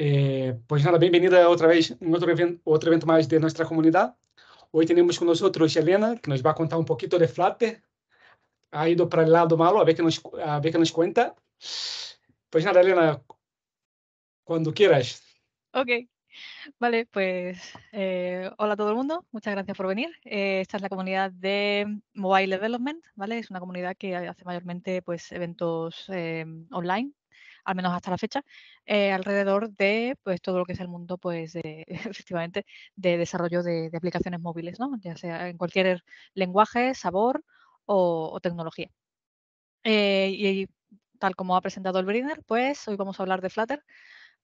Eh, pues nada, bienvenida otra vez en otro, otro evento más de nuestra comunidad. Hoy tenemos con nosotros Elena, que nos va a contar un poquito de Flutter. Ha ido para el lado malo, a ver qué nos, a ver que nos cuenta. Pues nada, Elena, cuando quieras. Ok, Vale, pues eh, hola a todo el mundo, muchas gracias por venir. Eh, esta es la comunidad de Mobile Development, ¿vale? Es una comunidad que hace mayormente pues, eventos eh, online al menos hasta la fecha, eh, alrededor de pues, todo lo que es el mundo, pues, efectivamente, de desarrollo de, aplicaciones móviles, ¿no? ya sea en cualquier lenguaje, sabor o, tecnología. Eh, y tal como ha presentado el Briner, pues hoy vamos a hablar de Flutter.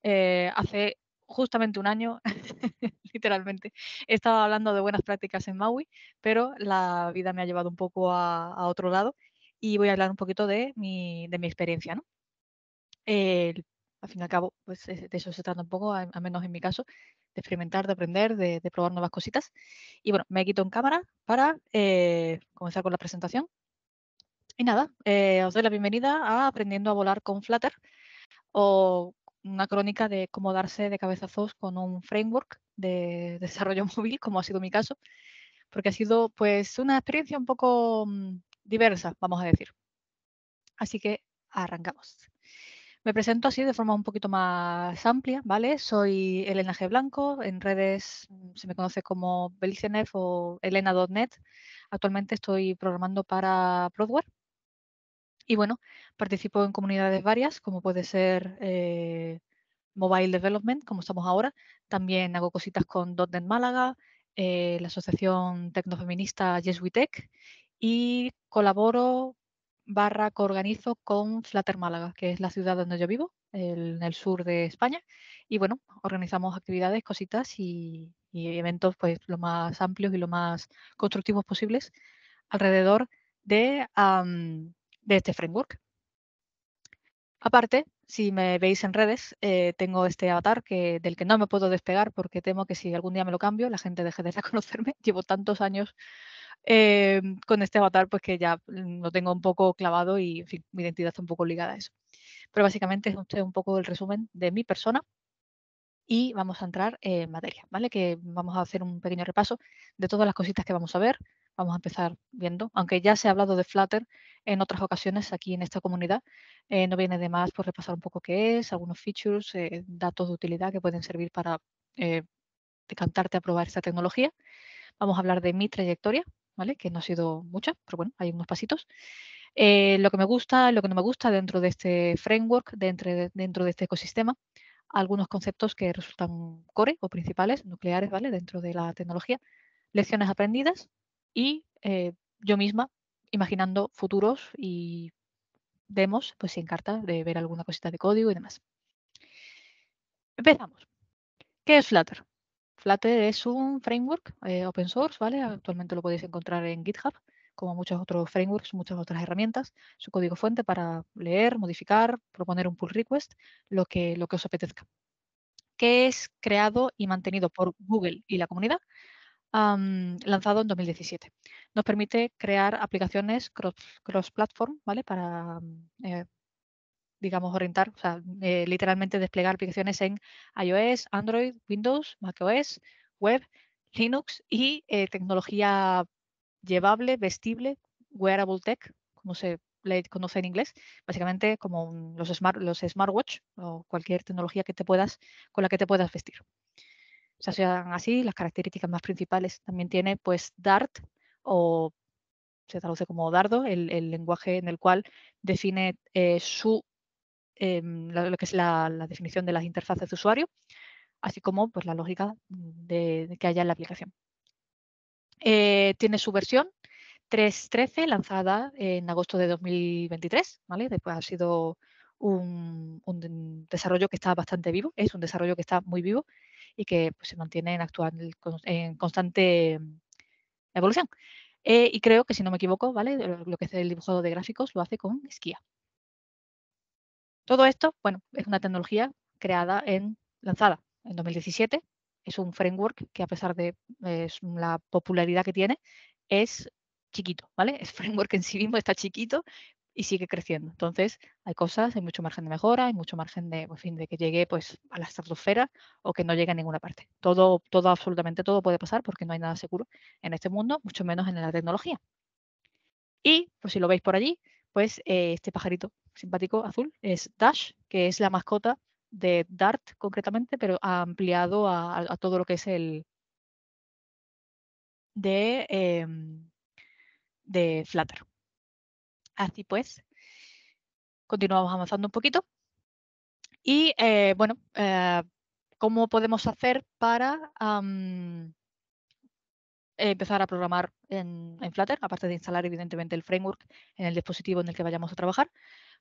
Eh, hace justamente un año, literalmente, estaba hablando de buenas prácticas en Maui, pero la vida me ha llevado un poco a, otro lado y voy a hablar un poquito de mi, de mi experiencia. ¿no? al fin y al cabo, pues de eso se trata un poco, al menos en mi caso, de experimentar, de aprender, de, probar nuevas cositas. Y bueno, me quito en cámara para eh, comenzar con la presentación. Y nada, eh, os doy la bienvenida a Aprendiendo a volar con Flutter o una crónica de cómo darse de cabezazos con un framework de desarrollo móvil, como ha sido mi caso, porque ha sido pues una experiencia un poco mm, diversa, vamos a decir. Así que arrancamos. Me presento así de forma un poquito más amplia, ¿vale? Soy Elena G. Blanco, en redes mm, se me conoce como Belicenef o Elena.net. Actualmente estoy programando para Prodware. Y bueno, participo en comunidades varias, como puede ser eh, Mobile Development, como estamos ahora. También hago cositas con .NET Málaga, eh, la asociación tecnofeminista Yes Tech y colaboro barra que organizo con Flatter Málaga, que es la ciudad donde yo vivo, en el sur de España. Y bueno, organizamos actividades, cositas y, eventos pues lo más amplios y lo más constructivos posibles alrededor de, este framework. Aparte, si me veis en redes, eh, tengo este avatar que, del que no me puedo despegar porque temo que si algún día me lo cambio, la gente deje de reconocerme. Llevo tantos años eh, con este avatar, pues que ya lo tengo un poco clavado y mi identidad está un poco ligada a eso. Pero básicamente es un poco el resumen de mi persona y vamos a entrar en materia, ¿vale? Que vamos a hacer un pequeño repaso de todas las cositas que vamos a ver. Vamos a empezar viendo, aunque ya se ha hablado de Flutter en otras ocasiones aquí en esta comunidad, eh, no viene de más por pues, repasar un poco qué es, algunos features, eh, datos de utilidad que pueden servir para decantarte a probar esta tecnología. Vamos a hablar de mi trayectoria, que no ha sido mucha, pero bueno, hay unos pasitos. Eh, lo que me gusta, lo que no me gusta dentro de este framework, dentro de, dentro de este ecosistema, algunos conceptos que resultan core o principales, nucleares, ¿vale? Dentro de la tecnología, lecciones aprendidas y eh, yo misma imaginando futuros y demos, pues sin carta de ver alguna cosita de código y demás. Empezamos. ¿Qué es Flutter? Flutter es un framework eh, open source, ¿vale? Actualmente lo podéis encontrar en GitHub, como muchos otros frameworks, muchas otras herramientas. Su código fuente para leer, modificar, proponer un pull request, lo que, os apetezca. Que es creado y mantenido por Google y la comunidad, lanzado en 2017. Nos permite crear aplicaciones cross-platform, cross platform vale Para eh, digamos, orientar, o sea, eh, literalmente desplegar aplicaciones en iOS, Android, Windows, macOS, web, Linux y eh, tecnología llevable, vestible, wearable tech, como se le conoce en inglés, básicamente como los, smart, los smartwatch o cualquier tecnología que te puedas, con la que te puedas vestir. O sea, sean así las características más principales. También tiene pues Dart o se traduce como dardo, el, lenguaje en el cual define eh, su Em, lo que es la, definición de las interfaces de usuario, así como pues, la lógica de, que haya en la aplicación. Eh, tiene su versión 3.13 lanzada en agosto de 2023, Después ha sido un, desarrollo que está bastante vivo, es un desarrollo que está muy vivo y que pues, se mantiene en, actual, en constante evolución. Eh, y creo que, si no me equivoco, ¿vale? Lo que hace el dibujado de gráficos lo hace con Skia. Todo esto, bueno, es una tecnología creada en, lanzada en 2017. Es un framework que a pesar de la popularidad que tiene, es chiquito, ¿vale? Es framework en sí mismo, está chiquito y sigue creciendo. Entonces, hay cosas, hay mucho margen de mejora, hay mucho margen de, pues, fin, de que llegue pues, a la estratosfera o que no llegue a ninguna parte. Todo, todo, absolutamente todo puede pasar porque no hay nada seguro en este mundo, mucho menos en la tecnología. Y, pues si lo veis por allí, pues eh, este pajarito simpático azul es Dash, que es la mascota de Dart concretamente, pero ha ampliado a, todo lo que es el em, de, Flutter. Así pues, continuamos avanzando un poquito. Y eh, bueno, eh, ¿cómo podemos hacer para eh, empezar a programar en, Flutter, aparte de instalar evidentemente el framework en el dispositivo en el que vayamos a trabajar,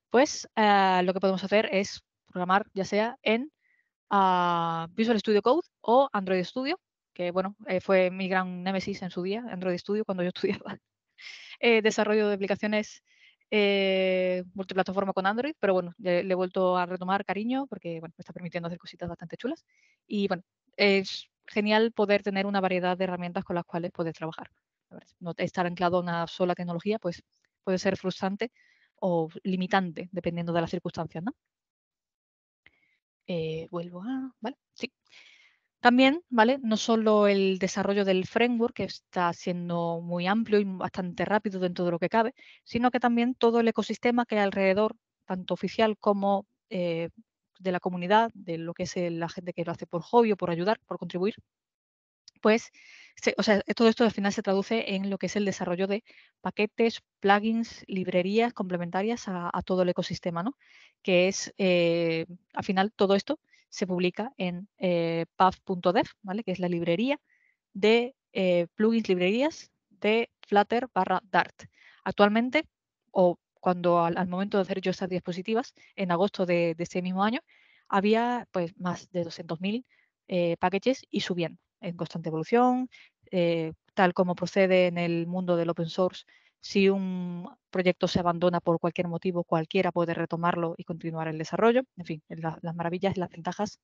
pues eh, lo que podemos hacer es programar ya sea en ah, Visual Studio Code o Android Studio, que bueno, eh, fue mi gran némesis en su día, Android Studio, cuando yo estudiaba desarrollo de aplicaciones multiplataforma con Android, pero bueno, le, le, he vuelto a retomar cariño porque bueno, me está permitiendo hacer cositas bastante chulas. Y bueno, es genial poder tener una variedad de herramientas con las cuales puedes trabajar. No estar anclado a una sola tecnología, pues puede ser frustrante o limitante, dependiendo de las circunstancias, eh, vuelvo a... Vale, También, ¿vale? No solo el desarrollo del framework, que está siendo muy amplio y bastante rápido dentro de lo que cabe, sino que también todo el ecosistema que alrededor, tanto oficial como eh, de la comunidad, de lo que es la gente que lo hace por hobby o por ayudar, por contribuir, pues o sea, todo esto al final se traduce en lo que es el desarrollo de paquetes, plugins, librerías complementarias a, todo el ecosistema, ¿no? Que es, eh, al final, todo esto se publica en eh, path.dev, ¿vale? Que es la librería de eh, plugins, librerías de Flutter barra Dart. Actualmente, o cuando al, momento de hacer yo estas diapositivas, en agosto de, ese mismo año, había pues más de 200.000 paquetes eh, packages y subían en constante evolución, eh, tal como procede en el mundo del open source. Si un proyecto se abandona por cualquier motivo, cualquiera puede retomarlo y continuar el desarrollo. En fin, las maravillas y las ventajas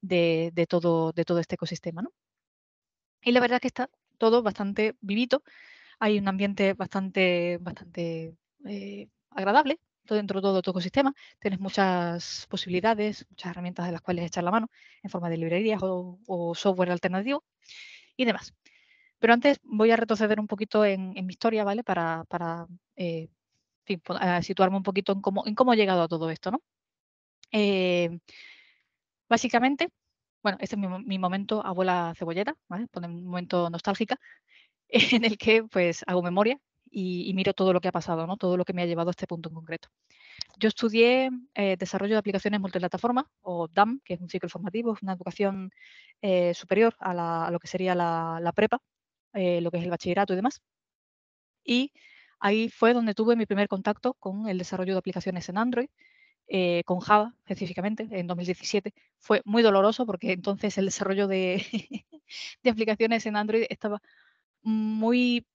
de, todo, de todo este ecosistema. ¿no? Y la verdad es que está todo bastante vivito. Hay un ambiente bastante, bastante eh, agradable dentro de todo tu ecosistema. Tienes muchas posibilidades, muchas herramientas de las cuales echar la mano en forma de librerías o, software alternativo y demás. Pero antes voy a retroceder un poquito en, mi historia, ¿vale? Para, eh, eh, situarme un poquito en cómo, en cómo he llegado a todo esto, ¿no? básicamente, bueno, este es mi, momento abuela cebolleta ¿vale? un momento nostálgica, en el que pues hago memoria y, miro todo lo que ha pasado, ¿no? todo lo que me ha llevado a este punto en concreto. Yo estudié eh, desarrollo de aplicaciones multiplataforma, o DAM, que es un ciclo formativo, es una educación eh, superior a, lo que sería la, prepa, eh, lo que es el bachillerato y demás. Y ahí fue donde tuve mi primer contacto con el desarrollo de aplicaciones en Android, con Java específicamente, en 2017. Fue muy doloroso porque entonces el desarrollo de, de aplicaciones en Android estaba muy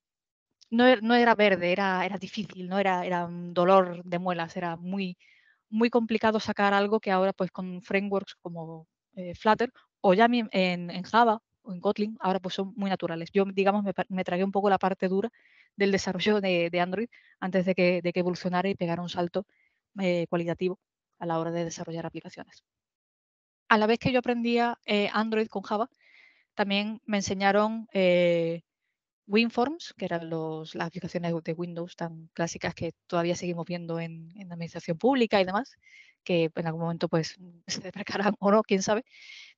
Er, no, era verde, era, era difícil, no era, era un dolor de muelas, era muy, muy complicado sacar algo que ahora pues con frameworks como eh, Flutter o ya en, Java o en Kotlin ahora pues son muy naturales. Yo digamos me, me tragué un poco la parte dura del desarrollo de, Android antes de que, de que, evolucionara y pegara un salto eh, cualitativo a la hora de desarrollar aplicaciones. A la vez que yo aprendía eh, Android con Java, también me enseñaron WinForms, que eran las aplicaciones de Windows tan clásicas que todavía seguimos viendo en, administración pública y demás, que en algún momento pues se desmarcarán o no, quién sabe.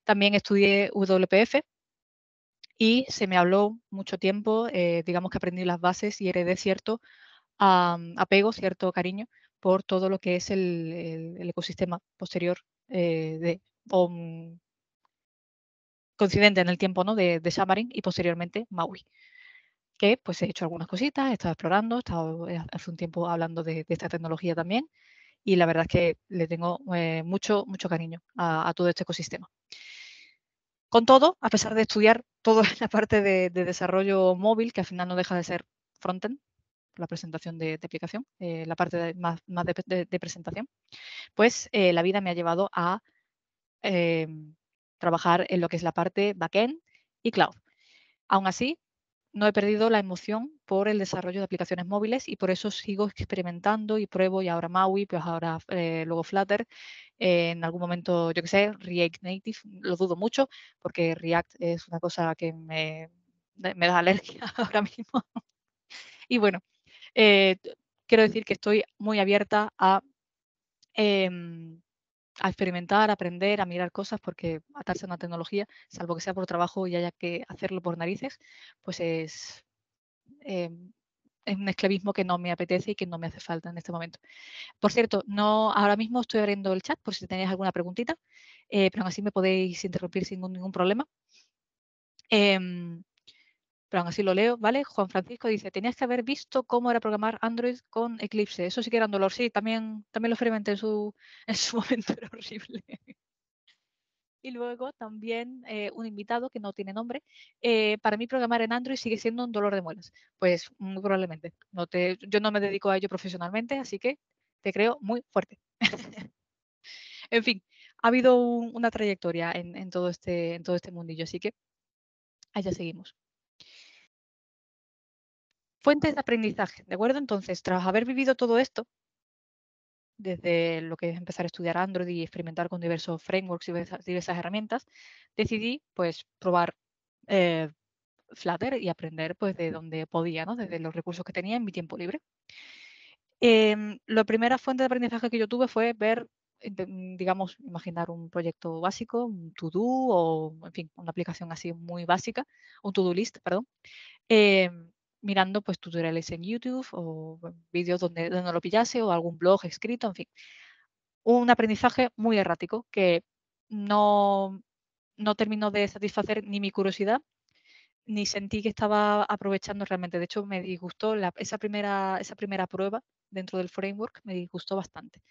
También estudié WPF y se me habló mucho tiempo, eh, digamos que aprendí las bases y heredé cierto apego, cierto cariño por todo lo que es el, ecosistema posterior eh, de... Mm, coincidente en el tiempo ¿no? de Xamarin y posteriormente Maui que pues he hecho algunas cositas, he estado explorando, he estado eh, hace un tiempo hablando de, esta tecnología también y la verdad es que le tengo eh, mucho, mucho cariño a, todo este ecosistema. Con todo, a pesar de estudiar toda la parte de, desarrollo móvil, que al final no deja de ser frontend, la presentación de, aplicación, eh, la parte más, de, presentación, pues la vida me ha llevado a em, trabajar en lo que es la parte backend y cloud. Aún así, no he perdido la emoción por el desarrollo de aplicaciones móviles y por eso sigo experimentando y pruebo y ahora Maui, pues ahora eh, luego Flutter, eh, en algún momento, yo qué sé, React Native, lo dudo mucho porque React es una cosa que me, da alergia ahora mismo. y bueno, eh, quiero decir que estoy muy abierta a em, a experimentar, a aprender, a mirar cosas, porque atarse a una tecnología, salvo que sea por trabajo y haya que hacerlo por narices, pues em, es, un esclavismo que no me apetece y que no me hace falta en este momento. Por cierto, no, ahora mismo estoy abriendo el chat por si tenéis alguna preguntita, eh, pero aún así me podéis interrumpir sin ningún problema. Em, pero aún así lo leo, ¿vale? Juan Francisco dice, tenías que haber visto cómo era programar Android con Eclipse. Eso sí que era un dolor, sí, también, también lo experimenté en su, en su momento, era horrible. y luego también eh, un invitado que no tiene nombre. Eh, para mí programar en Android sigue siendo un dolor de muelas. Pues muy probablemente. No te, yo no me dedico a ello profesionalmente, así que te creo muy fuerte. en fin, ha habido una trayectoria en, todo este, en todo este mundillo, así que allá seguimos fuentes de aprendizaje, ¿de acuerdo? Entonces, tras haber vivido todo esto, desde lo que es empezar a estudiar Android y experimentar con diversos frameworks y diversas, herramientas, decidí pues probar eh, Flutter y aprender pues de donde podía, ¿no? Desde los recursos que tenía en mi tiempo libre. Em, la primera fuente de aprendizaje que yo tuve fue ver, em, digamos, imaginar un proyecto básico, un to-do o, en fin, una aplicación así muy básica, un to-do list, perdón, em, mirando pues tutoriales en YouTube o vídeos donde, donde lo pillase o algún blog escrito, en fin. Un aprendizaje muy errático que no, no terminó de satisfacer ni mi curiosidad ni sentí que estaba aprovechando realmente. De hecho, me disgustó esa, primera, esa primera prueba dentro del framework, me disgustó bastante.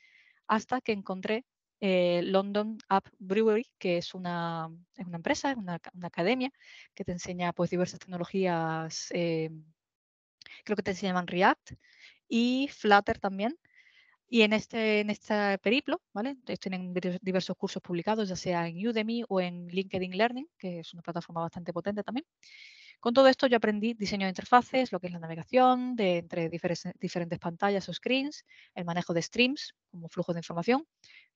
Hasta que encontré eh, London App Brewery, que es una, es una empresa, una, academia que te enseña pues, diversas tecnologías eh, creo que te llaman React y Flutter también. Y en este, en este periplo, ¿vale? tienen diversos cursos publicados, ya sea en Udemy o en LinkedIn Learning, que es una plataforma bastante potente también. Con todo esto yo aprendí diseño de interfaces, lo que es la navegación de, entre diferentes, diferentes pantallas o screens, el manejo de streams como flujo de información,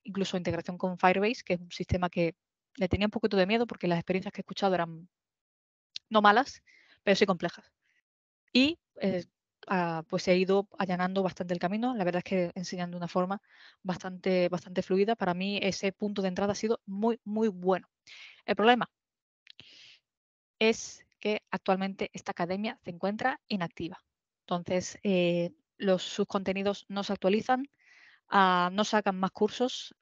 incluso integración con Firebase, que es un sistema que le tenía un poquito de miedo porque las experiencias que he escuchado eran no malas, pero sí complejas. Y eh, ah, se pues ido allanando bastante el camino, la verdad es que enseñando de una forma bastante, bastante fluida. Para mí ese punto de entrada ha sido muy, muy bueno. El problema es que actualmente esta academia se encuentra inactiva. Entonces, eh, los, sus contenidos no se actualizan, ah, no sacan más cursos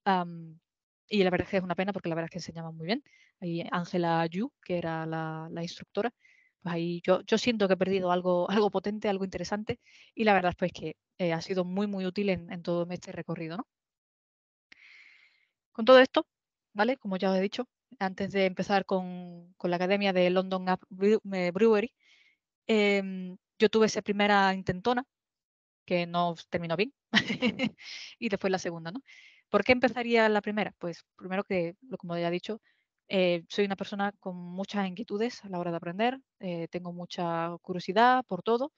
y la verdad es que es una pena porque la verdad es que enseñaban muy bien. Ahí Ángela Yu, que era la instructora, pues ahí yo, siento que he perdido algo, algo potente, algo interesante y la verdad pues que eh, ha sido muy, muy útil en, todo este recorrido. Con todo esto, ¿vale? Como ya os he dicho, antes de empezar con, la academia de London eh, Brewery, em, yo tuve esa primera intentona que no terminó bien y después la segunda, ¿no? ¿Por qué empezaría la primera? Pues primero que, como ya he dicho, eh, soy una persona con muchas inquietudes a la hora de aprender, eh, tengo mucha curiosidad por todo,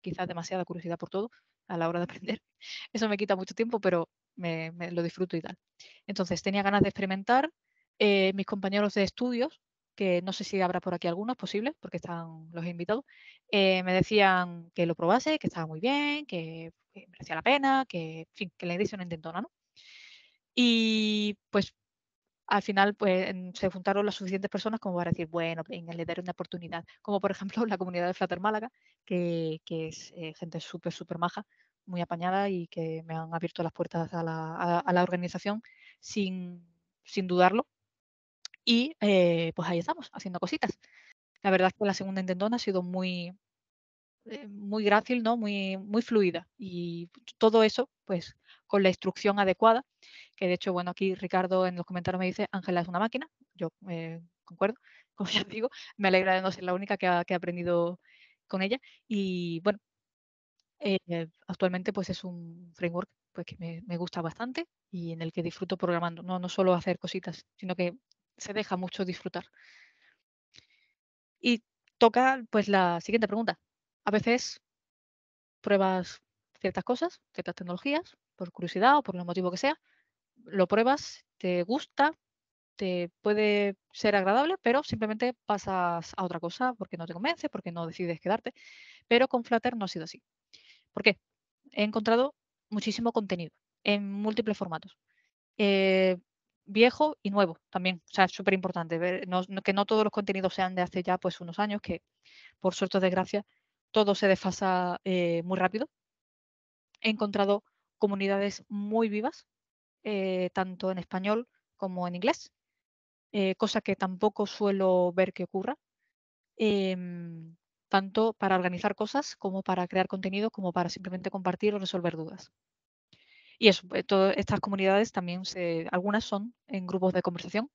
quizás demasiada curiosidad por todo a la hora de aprender. Eso me quita mucho tiempo, pero lo disfruto y tal. Entonces tenía ganas de experimentar. Eh, mis compañeros de estudios, que no sé si habrá por aquí algunos posibles, porque están los invitados, me decían que lo probase, que estaba muy bien, que, merecía la pena, que, que le hice una intentona, Y pues al final pues se juntaron las suficientes personas como para decir, bueno, le daré una oportunidad. Como por ejemplo la comunidad de Flutter Málaga, que, es eh, gente súper, súper maja, muy apañada y que me han abierto las puertas a la, organización sin, dudarlo. Y eh, pues ahí estamos, haciendo cositas. La verdad es que la segunda intentona ha sido muy, eh, muy grácil, ¿no? muy, muy fluida. Y todo eso, pues con la instrucción adecuada, que de hecho, bueno, aquí Ricardo en los comentarios me dice, Ángela es una máquina, yo eh, concuerdo, como ya digo, me alegra de no ser la única que ha, aprendido con ella y bueno, eh, actualmente pues es un framework pues, que me, gusta bastante y en el que disfruto programando, no, no solo hacer cositas, sino que se deja mucho disfrutar. Y toca pues la siguiente pregunta. A veces pruebas ciertas cosas, ciertas tecnologías, por curiosidad o por el motivo que sea, lo pruebas, te gusta, te puede ser agradable, pero simplemente pasas a otra cosa porque no te convence, porque no decides quedarte. Pero con Flutter no ha sido así. ¿Por qué? He encontrado muchísimo contenido en múltiples formatos. Eh, viejo y nuevo también. O sea, es súper importante ver que no todos los contenidos sean de hace ya pues unos años, que por suerte o desgracia todo se desfasa eh, muy rápido. He encontrado comunidades muy vivas, eh, tanto en español como en inglés, eh, cosa que tampoco suelo ver que ocurra, em, tanto para organizar cosas como para crear contenido, como para simplemente compartir o resolver dudas. Y eso, pues, todas estas comunidades también, algunas son en grupos de conversación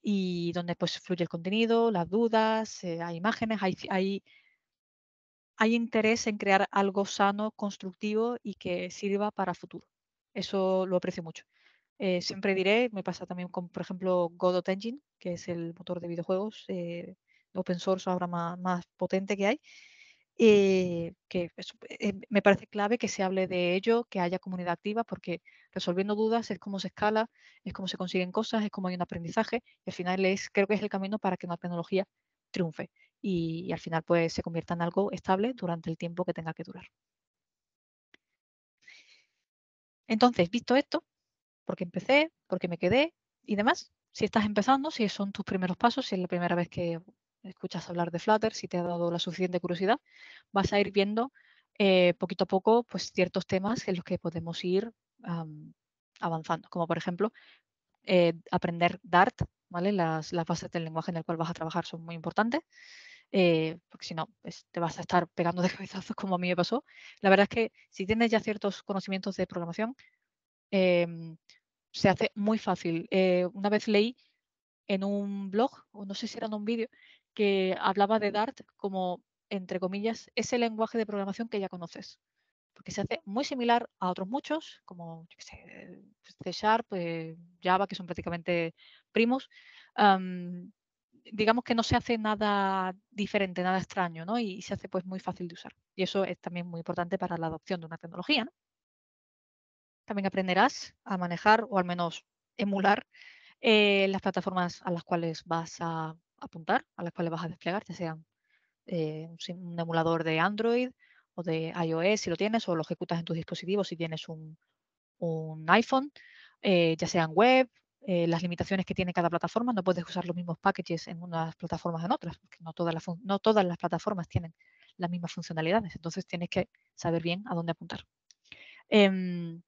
y donde pues fluye el contenido, las dudas, eh, hay imágenes, hay hay interés en crear algo sano, constructivo y que sirva para futuro. Eso lo aprecio mucho. Eh, siempre diré, me pasa también con, por ejemplo, Godot Engine, que es el motor de videojuegos eh, open source ahora más, potente que hay, eh, que me parece clave que se hable de ello, que haya comunidad activa, porque resolviendo dudas es cómo se escala, es cómo se consiguen cosas, es cómo hay un aprendizaje, y al final es, creo que es el camino para que una tecnología triunfe y, al final pues se convierta en algo estable durante el tiempo que tenga que durar. Entonces, visto esto, porque empecé, por qué me quedé y demás, si estás empezando, si son tus primeros pasos, si es la primera vez que escuchas hablar de Flutter, si te ha dado la suficiente curiosidad, vas a ir viendo eh, poquito a poco pues, ciertos temas en los que podemos ir avanzando, como por ejemplo eh, aprender Dart las, bases del lenguaje en el cual vas a trabajar son muy importantes. Eh, porque si no, pues, te vas a estar pegando de cabezazos como a mí me pasó. La verdad es que si tienes ya ciertos conocimientos de programación, em, se hace muy fácil. Eh, una vez leí en un blog, o no sé si era en un vídeo, que hablaba de Dart como, entre comillas, ese lenguaje de programación que ya conoces porque se hace muy similar a otros muchos, como C Sharp, eh, Java, que son prácticamente primos. digamos que no se hace nada diferente, nada extraño, ¿no? Y, se hace pues muy fácil de usar. Y eso es también muy importante para la adopción de una tecnología. También aprenderás a manejar o al menos emular eh, las plataformas a las cuales vas a apuntar, a las cuales vas a desplegar, ya sean eh, un emulador de Android, o de iOS si lo tienes, o lo ejecutas en tus dispositivos si tienes un, iPhone, eh, ya sean web, eh, las limitaciones que tiene cada plataforma, no puedes usar los mismos packages en unas plataformas o en otras, porque no todas las, no todas las plataformas tienen las mismas funcionalidades, entonces tienes que saber bien a dónde apuntar. Em,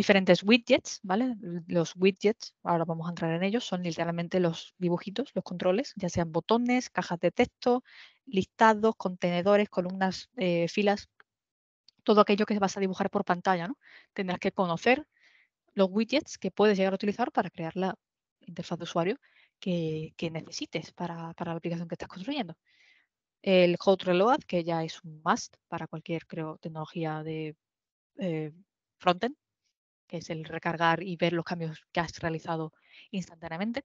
diferentes widgets, ¿vale? Los widgets, ahora vamos a entrar en ellos, son literalmente los dibujitos, los controles, ya sean botones, cajas de texto, listados, contenedores, columnas, eh, filas, todo aquello que vas a dibujar por pantalla, ¿no? Tendrás que conocer los widgets que puedes llegar a utilizar para crear la interfaz de usuario que, necesites para, la aplicación que estás construyendo. El Hot Reload, que ya es un must para cualquier, creo, tecnología de eh, frontend, que es el recargar y ver los cambios que has realizado instantáneamente.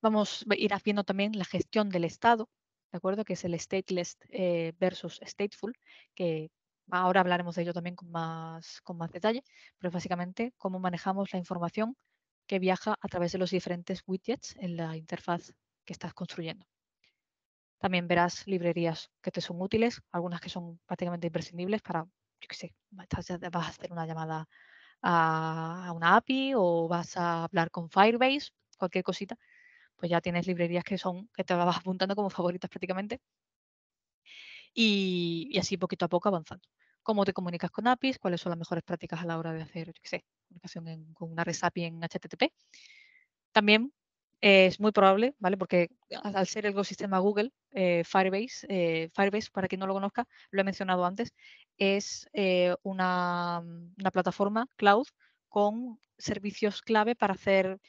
Vamos, a ir haciendo también la gestión del estado, ¿de acuerdo? Que es el stateless eh, versus stateful, que ahora hablaremos de ello también con más, con más detalle, pero básicamente cómo manejamos la información que viaja a través de los diferentes widgets en la interfaz que estás construyendo. También verás librerías que te son útiles, algunas que son prácticamente imprescindibles para yo qué sé, vas a hacer una llamada a, una API o vas a hablar con Firebase, cualquier cosita, pues ya tienes librerías que son, que te vas apuntando como favoritas prácticamente. Y, así poquito a poco avanzando. Cómo te comunicas con APIs, cuáles son las mejores prácticas a la hora de hacer, yo qué sé, comunicación con una red API en HTTP. También eh, es muy probable, ¿vale? Porque al ser el ecosistema Google, eh, Firebase, eh, Firebase, para quien no lo conozca, lo he mencionado antes, es una, plataforma cloud con servicios clave para hacer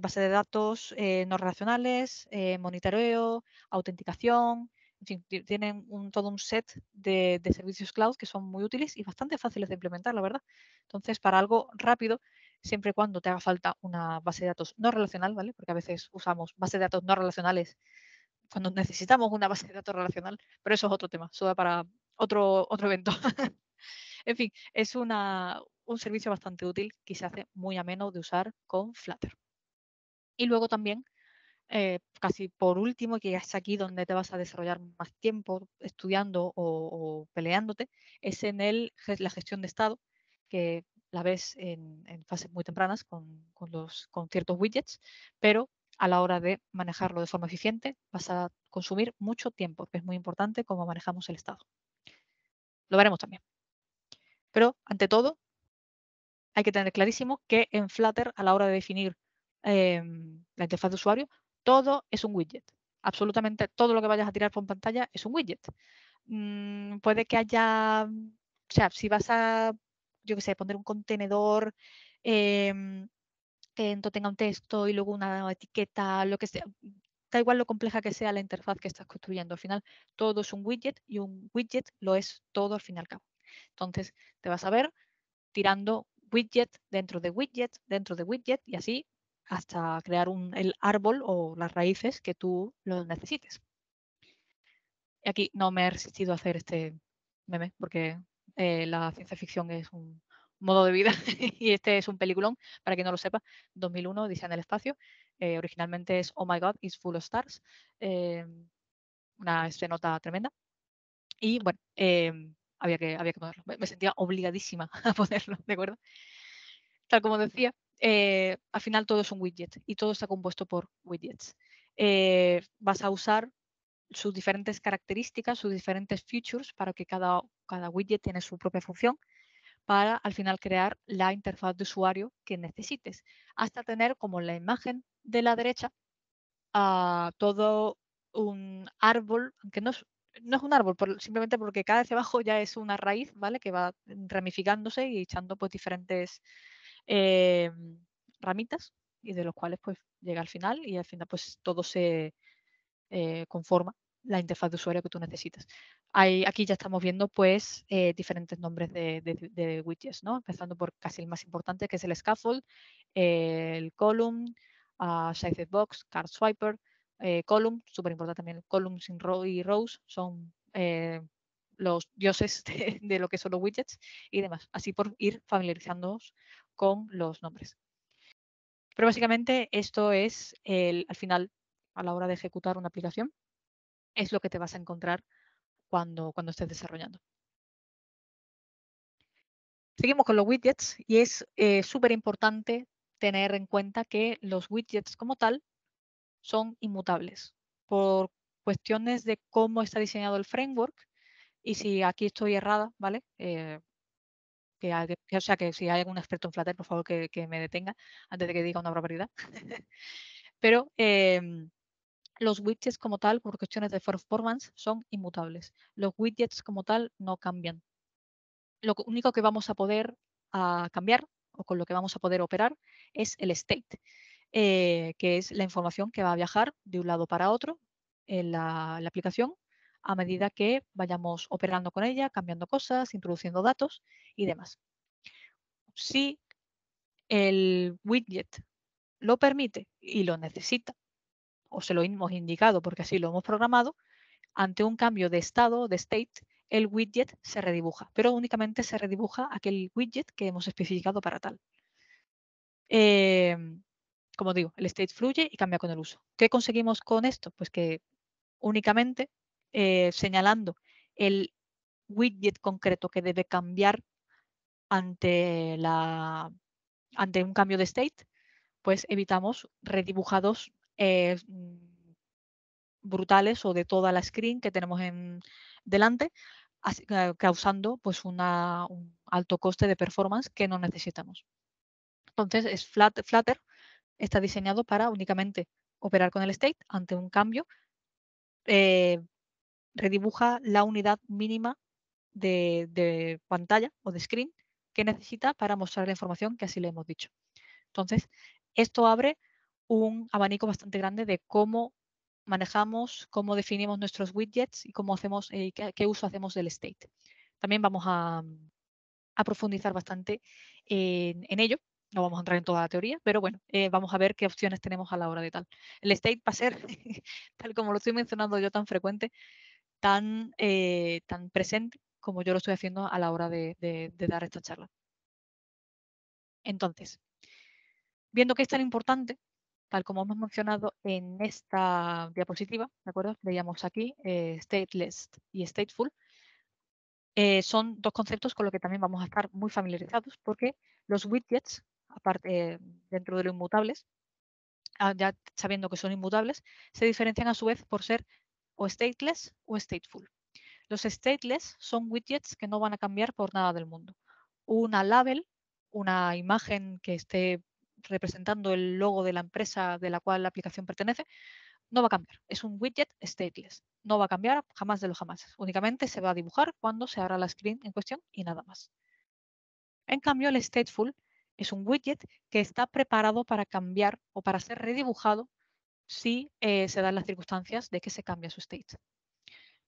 base de datos no relacionales, monitoreo, autenticación, en fin, tienen un, todo un set de, servicios cloud que son muy útiles y bastante fáciles de implementar, la verdad. Entonces, para algo rápido siempre y cuando te haga falta una base de datos no relacional, ¿vale? Porque a veces usamos bases de datos no relacionales cuando necesitamos una base de datos relacional, pero eso es otro tema, eso va para otro, otro evento. en fin, es un servicio bastante útil que se hace muy ameno de usar con Flutter. Y luego también, eh, casi por último, que es aquí donde te vas a desarrollar más tiempo estudiando o, o peleándote, es en el, la gestión de estado, que la ves en, fases muy tempranas con, los, con ciertos widgets, pero a la hora de manejarlo de forma eficiente vas a consumir mucho tiempo, que es muy importante cómo manejamos el estado. Lo veremos también. Pero, ante todo, hay que tener clarísimo que en Flutter, a la hora de definir em, la interfaz de usuario, todo es un widget. Absolutamente todo lo que vayas a tirar por pantalla es un widget. Mm, puede que haya, o sea, si vas a yo que sé, poner un contenedor eh, que tenga un texto y luego una etiqueta, lo que sea. Da igual lo compleja que sea la interfaz que estás construyendo. Al final, todo es un widget y un widget lo es todo al fin y al cabo. Entonces, te vas a ver tirando widget dentro de widget, dentro de widget y así hasta crear el árbol o las raíces que tú lo necesites. Y aquí no me he resistido a hacer este meme porque eh, la ciencia ficción es un modo de vida y este es un peliculón, para quien no lo sepa, 2001, dice en el espacio. Eh, originalmente es Oh My God, It's Full of Stars, eh, una escenota tremenda. Y bueno, em, había, que, había ponerlo. Me, sentía obligadísima a ponerlo, ¿de acuerdo? Tal como decía, al final todo es un widget y todo está compuesto por widgets. vas a usar sus diferentes características, sus diferentes features para que cada cada widget tiene su propia función, para al final crear la interfaz de usuario que necesites, hasta tener como la imagen de la derecha a ah, todo un árbol, aunque no es, no es un árbol, simplemente porque cada vez abajo ya es una raíz, ¿vale? Que va ramificándose y echando pues diferentes eh, ramitas y de los cuales pues llega al final y al final pues todo se eh, conforma la interfaz de usuario que tú necesitas. aquí ya estamos viendo pues eh, diferentes nombres de, widgets, ¿no? empezando por casi el más importante que es el scaffold, el column, uh, size box, card swiper, eh, column, súper importante también, columns in row y rows son eh, los dioses de, de, lo que son los widgets y demás, así por ir familiarizándonos con los nombres. Pero básicamente esto es el, al final a la hora de ejecutar una aplicación es lo que te vas a encontrar cuando, cuando estés desarrollando. Seguimos con los widgets y es eh, súper importante tener en cuenta que los widgets como tal son inmutables por cuestiones de cómo está diseñado el framework y si aquí estoy errada, ¿vale? Eh, que, o sea, que si hay algún experto en Flutter, por favor que, me detenga antes de que diga una barbaridad. Pero em, los widgets como tal, por cuestiones de performance, son inmutables. Los widgets como tal no cambian. Lo único que vamos a poder ah, cambiar o con lo que vamos a poder operar es el state, eh, que es la información que va a viajar de un lado para otro en la aplicación a medida que vayamos operando con ella, cambiando cosas, introduciendo datos y demás. Si el widget lo permite y lo necesita, o se lo hemos indicado porque así lo hemos programado, ante un cambio de estado, de state, el widget se redibuja, pero únicamente se redibuja aquel widget que hemos especificado para tal. Em, como digo, el state fluye y cambia con el uso. ¿Qué conseguimos con esto? Pues que únicamente eh, señalando el widget concreto que debe cambiar ante, la, ante un cambio de state, pues evitamos redibujados eh, mm, brutales o de toda la screen que tenemos en, delante, causando pues un alto coste de performance que no necesitamos. Entonces, es flat, Flutter está diseñado para únicamente operar con el state ante un cambio. Eh, redibuja la unidad mínima de, pantalla o de screen que necesita para mostrar la información que así le hemos dicho. Entonces, esto abre un abanico bastante grande de cómo manejamos, cómo definimos nuestros widgets y cómo hacemos, eh, qué, uso hacemos del state. También vamos a, profundizar bastante en, ello. No vamos a entrar en toda la teoría, pero bueno, eh, vamos a ver qué opciones tenemos a la hora de tal. El state va a ser, tal como lo estoy mencionando yo tan frecuente, tan, eh, tan presente como yo lo estoy haciendo a la hora de, de dar esta charla. Entonces, viendo que es tan importante, tal como hemos mencionado en esta diapositiva, ¿de acuerdo? Veíamos aquí eh, stateless y stateful. Eh, son dos conceptos con los que también vamos a estar muy familiarizados porque los widgets, aparte, eh, dentro de los inmutables, ah, ya sabiendo que son inmutables, se diferencian a su vez por ser o stateless o stateful. Los stateless son widgets que no van a cambiar por nada del mundo. Una label, una imagen que esté representando el logo de la empresa de la cual la aplicación pertenece, no va a cambiar. Es un widget stateless. No va a cambiar jamás de lo jamás. Únicamente se va a dibujar cuando se abra la screen en cuestión y nada más. En cambio, el stateful es un widget que está preparado para cambiar o para ser redibujado si eh, se dan las circunstancias de que se cambia su state.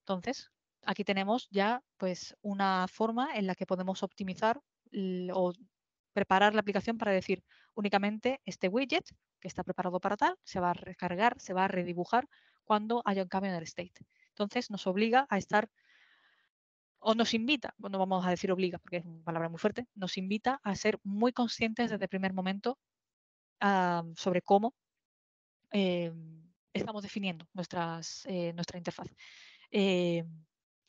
Entonces, aquí tenemos ya pues, una forma en la que podemos optimizar o preparar la aplicación para decir, únicamente este widget, que está preparado para tal, se va a recargar, se va a redibujar cuando haya un cambio en el state. Entonces nos obliga a estar, o nos invita, bueno, vamos a decir obliga porque es una palabra muy fuerte, nos invita a ser muy conscientes desde el primer momento ah, sobre cómo eh, estamos definiendo eh, nuestra interfaz. Eh,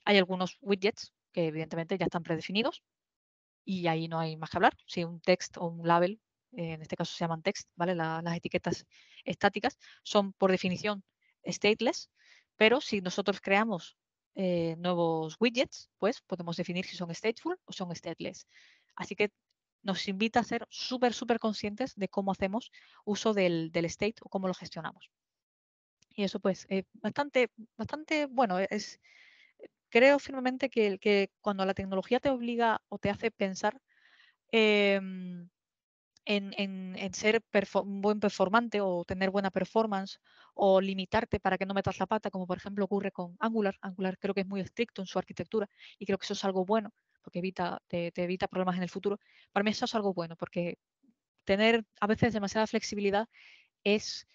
hay algunos widgets que evidentemente ya están predefinidos y ahí no hay más que hablar. Si un text o un label eh, en este caso se llaman text, ¿vale? las etiquetas estáticas, son por definición stateless, pero si nosotros creamos eh, nuevos widgets, pues podemos definir si son stateful o son stateless. Así que nos invita a ser súper, súper conscientes de cómo hacemos uso del, state o cómo lo gestionamos. Y eso pues eh, bastante, bastante, bueno, eh, es, creo firmemente que, que cuando la tecnología te obliga o te hace pensar, em, en, ser un buen performante o tener buena performance o limitarte para que no metas la pata, como por ejemplo ocurre con Angular. Angular creo que es muy estricto en su arquitectura y creo que eso es algo bueno porque evita, te, evita problemas en el futuro. Para mí eso es algo bueno porque tener a veces demasiada flexibilidad es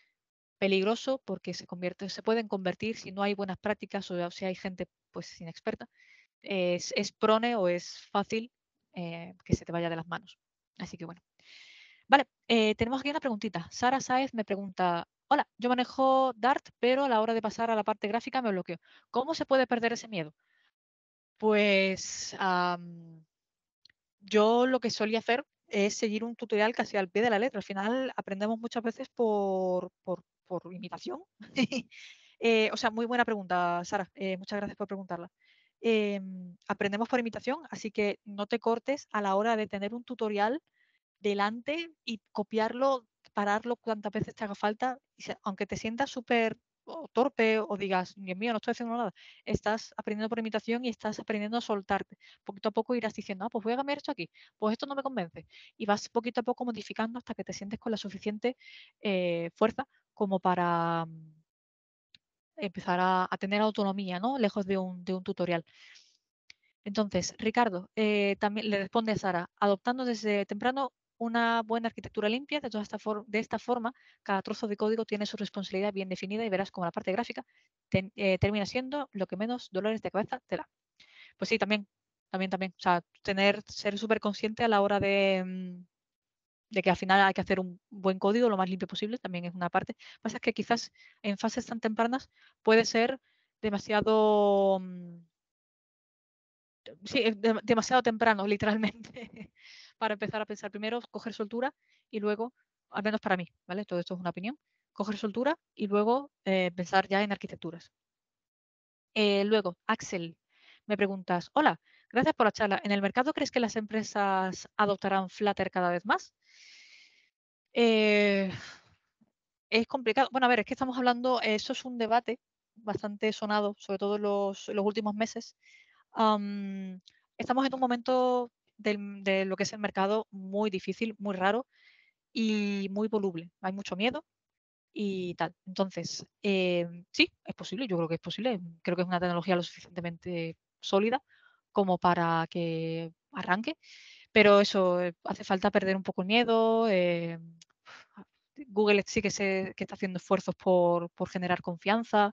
peligroso porque se, convierte, se pueden convertir, si no hay buenas prácticas o si hay gente pues inexperta, es, es prone o es fácil eh, que se te vaya de las manos. Así que bueno, Vale, eh, tenemos aquí una preguntita. Sara Saez me pregunta, hola, yo manejo Dart, pero a la hora de pasar a la parte gráfica me bloqueo. ¿Cómo se puede perder ese miedo? Pues yo lo que solía hacer es seguir un tutorial casi al pie de la letra. Al final aprendemos muchas veces por, imitación. Eh, o sea, muy buena pregunta, Sara. Eh, muchas gracias por preguntarla. Em, aprendemos por imitación, así que no te cortes a la hora de tener un tutorial delante y copiarlo, pararlo cuantas veces te haga falta, aunque te sientas súper torpe o digas, Dios mío, no estoy haciendo nada, estás aprendiendo por imitación y estás aprendiendo a soltarte. Poquito a poco irás diciendo, ah, pues voy a cambiar esto aquí, pues esto no me convence. Y vas poquito a poco modificando hasta que te sientes con la suficiente eh, fuerza como para mm, empezar a, tener autonomía, ¿no? Lejos de un, tutorial. Entonces, Ricardo, eh, también le responde a Sara, adoptando desde temprano una buena arquitectura limpia. De, toda esta de esta forma, cada trozo de código tiene su responsabilidad bien definida y verás como la parte gráfica eh, termina siendo lo que menos dolores de cabeza te da. Pues sí, también, también, también. O sea, tener, ser súper consciente a la hora de, mm, de que al final hay que hacer un buen código lo más limpio posible, también es una parte. pasa es que quizás en fases tan tempranas puede ser demasiado mm, sí, eh, demasiado temprano, literalmente para empezar a pensar primero, coger soltura y luego, al menos para mí, ¿vale? Todo esto es una opinión, coger soltura y luego eh, pensar ya en arquitecturas. Eh, luego, Axel, me preguntas, hola, gracias por la charla. ¿En el mercado crees que las empresas adoptarán Flutter cada vez más? Eh, es complicado. Bueno, a ver, es que estamos hablando, eso es un debate bastante sonado, sobre todo en los, últimos meses. estamos en un momento de lo que es el mercado muy difícil, muy raro y muy voluble. Hay mucho miedo y tal. Entonces, eh, sí, es posible, yo creo que es posible. Creo que es una tecnología lo suficientemente sólida como para que arranque. Pero eso, eh, hace falta perder un poco el miedo. Eh, Google sí que, se, está haciendo esfuerzos por, generar confianza.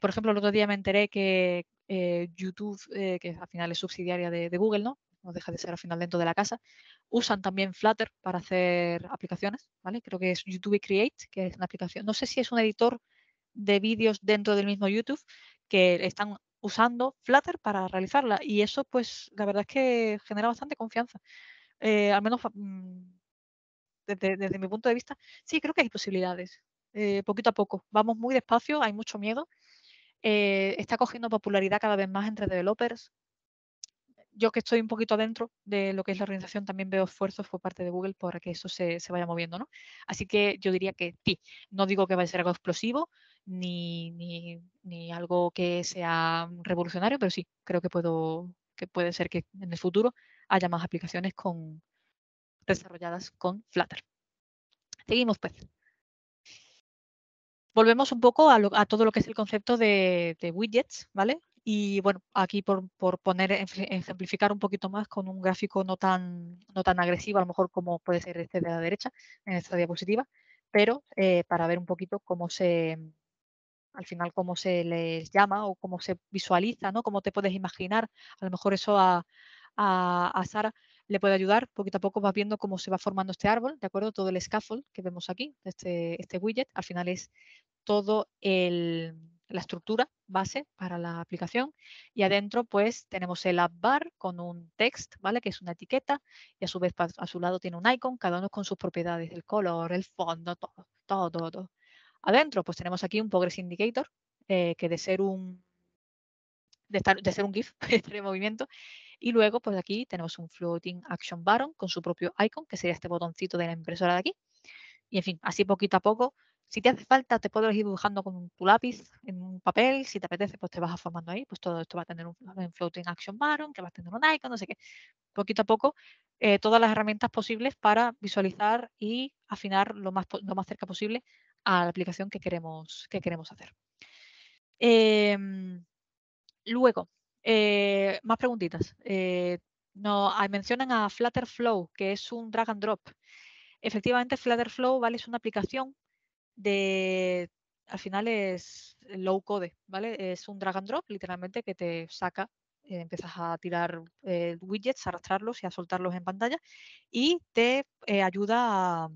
por ejemplo, el otro día me enteré que YouTube, que al final es subsidiaria de, de Google, ¿no? no deja de ser al final dentro de la casa. Usan también Flutter para hacer aplicaciones, ¿vale? Creo que es YouTube Create, que es una aplicación, no sé si es un editor de vídeos dentro del mismo YouTube que están usando Flutter para realizarla y eso pues la verdad es que genera bastante confianza. Eh, al menos mm, desde, mi punto de vista, sí, creo que hay posibilidades. Eh, poquito a poco. Vamos muy despacio, hay mucho miedo. Eh, está cogiendo popularidad cada vez más entre developers yo que estoy un poquito adentro de lo que es la organización, también veo esfuerzos por parte de Google para que eso se, vaya moviendo, ¿no? Así que yo diría que sí, no digo que vaya a ser algo explosivo, ni, algo que sea revolucionario, pero sí, creo que puedo, que puede ser que en el futuro haya más aplicaciones con, desarrolladas con Flutter. Seguimos pues. Volvemos un poco a, todo lo que es el concepto de widgets, ¿vale? Y bueno, aquí por, por poner, ejemplificar un poquito más con un gráfico no tan, no tan agresivo, a lo mejor como puede ser este de la derecha, en esta diapositiva, pero eh, para ver un poquito cómo se, al final, cómo se les llama o cómo se visualiza, ¿no? Cómo te puedes imaginar, a lo mejor eso a, Sara le puede ayudar, poquito a poco vas viendo cómo se va formando este árbol, ¿de acuerdo? Todo el scaffold que vemos aquí, este, este widget, al final es todo el la estructura base para la aplicación y adentro pues tenemos el app bar con un text, ¿vale? Que es una etiqueta y a su vez pues, a su lado tiene un icon, cada uno con sus propiedades, el color, el fondo, todo, todo, todo. Adentro pues tenemos aquí un progress indicator eh, que de ser un de, estar, de ser un GIF, de movimiento, y luego pues aquí tenemos un floating action button con su propio icon, que sería este botoncito de la impresora de aquí. Y en fin, así poquito a poco si te hace falta, te puedes ir dibujando con tu lápiz en un papel. Si te apetece, pues te vas formando ahí. Pues todo esto va a tener un, floating action baron, que va a tener un icon, no sé qué. Poquito a poco, eh, todas las herramientas posibles para visualizar y afinar lo más, lo más cerca posible a la aplicación que queremos, que queremos hacer. Em, luego, eh, más preguntitas. Eh, no, ah, mencionan a Flutter Flow, que es un drag and drop. Efectivamente, Flutter Flow ¿vale? es una aplicación de, al final es low code, ¿vale? Es un drag and drop literalmente que te saca, eh, empiezas a tirar eh, widgets, a arrastrarlos y a soltarlos en pantalla y te eh, ayuda a,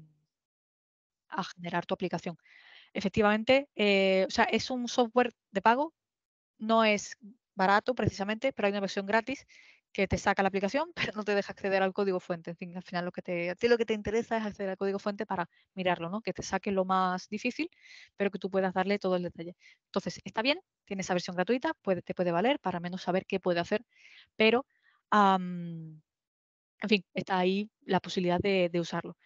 a, generar tu aplicación. Efectivamente, o sea, es un software de pago, no es barato precisamente, pero hay una versión gratis que te saca la aplicación, pero no te deja acceder al código fuente. En fin, al final lo que te, a ti lo que te interesa es acceder al código fuente para mirarlo, ¿no? Que te saque lo más difícil, pero que tú puedas darle todo el detalle. Entonces, está bien, tiene esa versión gratuita, te puede valer para menos saber qué puede hacer, pero, en fin, está ahí la posibilidad de usarlo.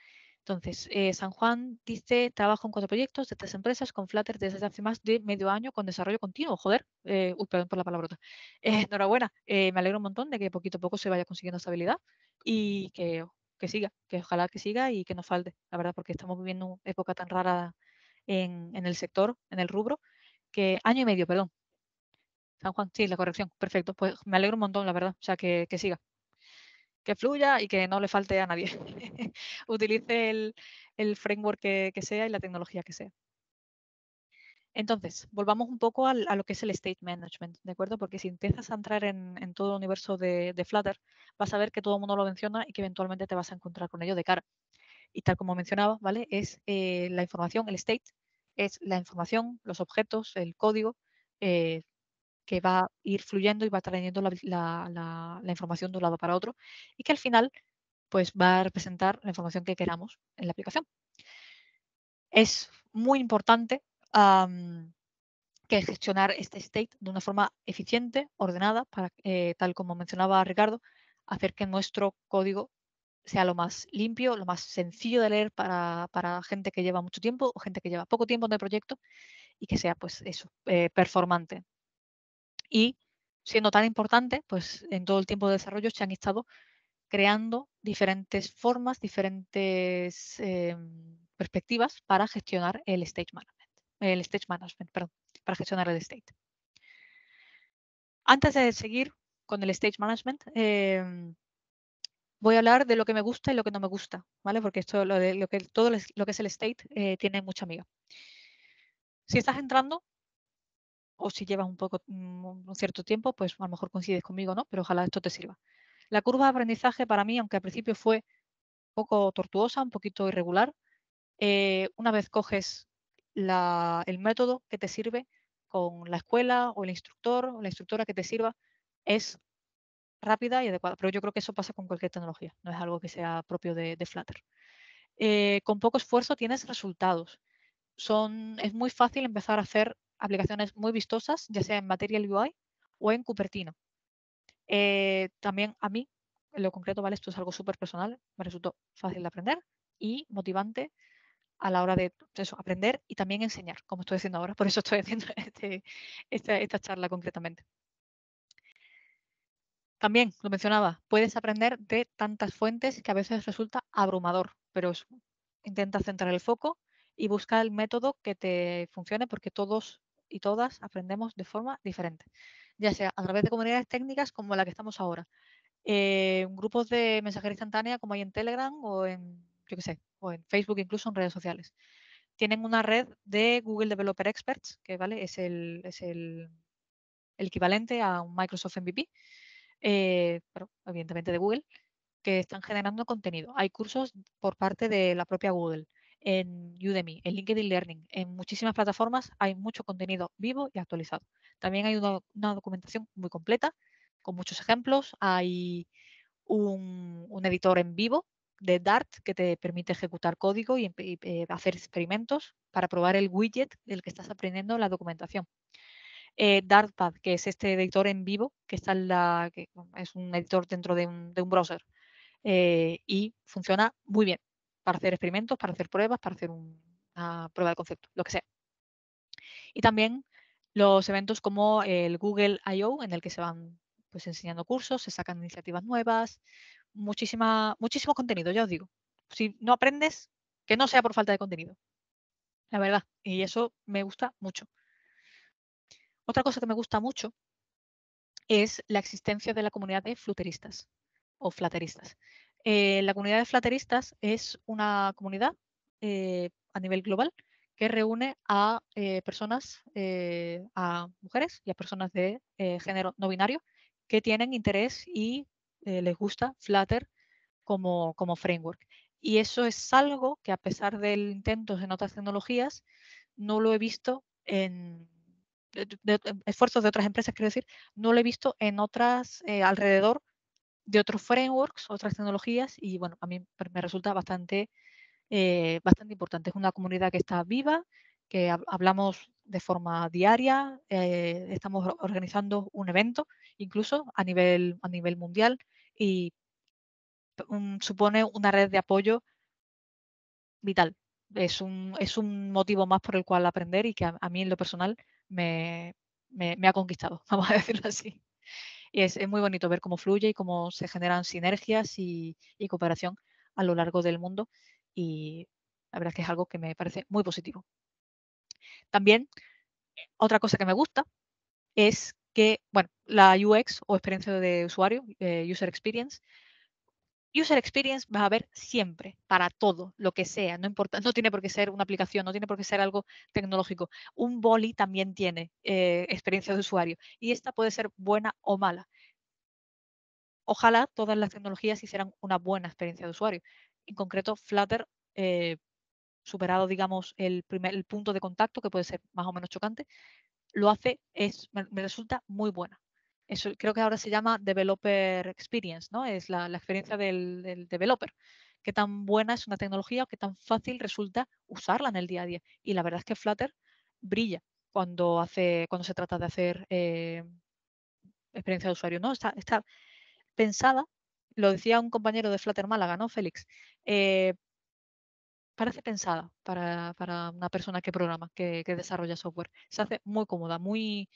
Entonces, eh, San Juan dice, trabajo en cuatro proyectos de tres empresas con Flutter desde hace más de medio año con desarrollo continuo. Joder, eh, perdón por la palabrota. Eh, enhorabuena, me alegro un montón de que poquito a poco se vaya consiguiendo estabilidad y que, siga, que ojalá que siga y que no falte, la verdad, porque estamos viviendo una época tan rara en, en el sector, en el rubro, que año y medio, perdón. San Juan, sí, la corrección, perfecto. Pues me alegro un montón, la verdad, o sea, que, que siga, que fluya y que no le falte a nadie. Utilice el, framework que, sea y la tecnología que sea. Entonces, volvamos un poco a lo que es el state management, ¿de acuerdo? Porque si empiezas a entrar en, todo el universo de, Flutter, vas a ver que todo el mundo lo menciona y que eventualmente te vas a encontrar con ello de cara. Y tal como mencionaba, ¿vale? Es eh, la información, el state, es la información, los objetos, el código, eh, que va a ir fluyendo y va a la, la, la, información de un lado para otro y que al final pues va a representar la información que queramos en la aplicación. Es muy importante que gestionar este state de una forma eficiente, ordenada, para, eh, tal como mencionaba Ricardo, hacer que nuestro código sea lo más limpio, lo más sencillo de leer para, gente que lleva mucho tiempo o gente que lleva poco tiempo en el proyecto y que sea pues eso, eh, performante y siendo tan importante, pues en todo el tiempo de desarrollo se han estado creando diferentes formas, diferentes em, perspectivas para gestionar el stage management, el stage management, perdón, para gestionar el state. Antes de seguir con el stage management, em, voy a hablar de lo que me gusta y lo que no me gusta, ¿vale? Porque esto, lo, que, todo lo que es el state eh, tiene mucha amiga. Si estás entrando o si llevas un poco mm, un cierto tiempo, pues a lo mejor coincides conmigo, ¿no? Pero ojalá esto te sirva. La curva de aprendizaje para mí, aunque al principio fue un poco tortuosa, un poquito irregular, eh, una vez coges el método que te sirve con la escuela o el instructor o la instructora que te sirva, es rápida y adecuada. Pero yo creo que eso pasa con cualquier tecnología, no es algo que sea propio de, Flutter. Eh, con poco esfuerzo tienes resultados. Son, es muy fácil empezar a hacer aplicaciones muy vistosas, ya sea en Material UI o en Cupertino. Eh, también a mí, en lo concreto, ¿vale? Esto es algo súper personal, me resultó fácil de aprender y motivante a la hora de aprender y también enseñar, como estoy haciendo ahora. Por eso estoy haciendo este, esta, esta charla concretamente. También lo mencionaba, puedes aprender de tantas fuentes que a veces resulta abrumador, pero intenta centrar el foco y buscar el método que te funcione porque todos y todas aprendemos de forma diferente, ya sea a través de comunidades técnicas como la que estamos ahora, eh, grupos de mensajería instantánea como hay en Telegram o en, yo sé, o en Facebook, incluso en redes sociales. Tienen una red de Google Developer Experts, que vale, es el, es el, equivalente a un Microsoft MVP, eh, pero evidentemente de Google, que están generando contenido. Hay cursos por parte de la propia Google en Udemy, en LinkedIn Learning, en muchísimas plataformas hay mucho contenido vivo y actualizado. También hay una, documentación muy completa, con muchos ejemplos. Hay un, editor en vivo de Dart que te permite ejecutar código y, eh, hacer experimentos para probar el widget del que estás aprendiendo la documentación. Eh, Dartpad, que es este editor en vivo, que, está la, que es un editor dentro de un, browser eh, y funciona muy bien para hacer experimentos, para hacer pruebas, para hacer una prueba de concepto, lo que sea. Y también los eventos como el Google I.O., en el que se van pues, enseñando cursos, se sacan iniciativas nuevas, muchísimo contenido, ya os digo. Si no aprendes, que no sea por falta de contenido, la verdad. Y eso me gusta mucho. Otra cosa que me gusta mucho es la existencia de la comunidad de fluteristas o flateristas. Eh, la comunidad de flateristas es una comunidad eh, a nivel global que reúne a eh, personas, a mujeres y a personas de género no binario que tienen interés y les gusta Flutter como, framework. Y eso es algo que a pesar de intentos en otras tecnologías, no lo he visto en, esfuerzos de otras empresas, quiero decir, no lo he visto en otras alrededor de otros frameworks, otras tecnologías, y bueno, a mí me resulta bastante, eh, bastante importante. Es una comunidad que está viva, que hablamos de forma diaria, eh, estamos organizando un evento, incluso a nivel, a nivel mundial, y supone una red de apoyo vital. Es un, motivo más por el cual aprender y que a, mí en lo personal me ha conquistado, vamos a decirlo así. Y es, muy bonito ver cómo fluye y cómo se generan sinergias y, cooperación a lo largo del mundo. Y la verdad es que es algo que me parece muy positivo. También, otra cosa que me gusta es que, bueno, la UX o experiencia de usuario, eh, User Experience, User experience va a haber siempre, para todo, lo que sea, no importa, no tiene por qué ser una aplicación, no tiene por qué ser algo tecnológico. Un boli también tiene eh, experiencia de usuario y esta puede ser buena o mala. Ojalá todas las tecnologías hicieran una buena experiencia de usuario. En concreto, Flutter, eh, superado, digamos, el, primer, punto de contacto, que puede ser más o menos chocante, lo hace, es, me resulta muy buena creo que ahora se llama Developer Experience, ¿no? Es la, experiencia del, developer. Qué tan buena es una tecnología o qué tan fácil resulta usarla en el día a día. Y la verdad es que Flutter brilla cuando, hace, cuando se trata de hacer eh, experiencia de usuario, ¿no? Está, pensada, lo decía un compañero de Flutter Málaga, ¿no, Félix? Eh, parece pensada para, una persona que programa, que desarrolla software. Se hace muy cómoda, muy,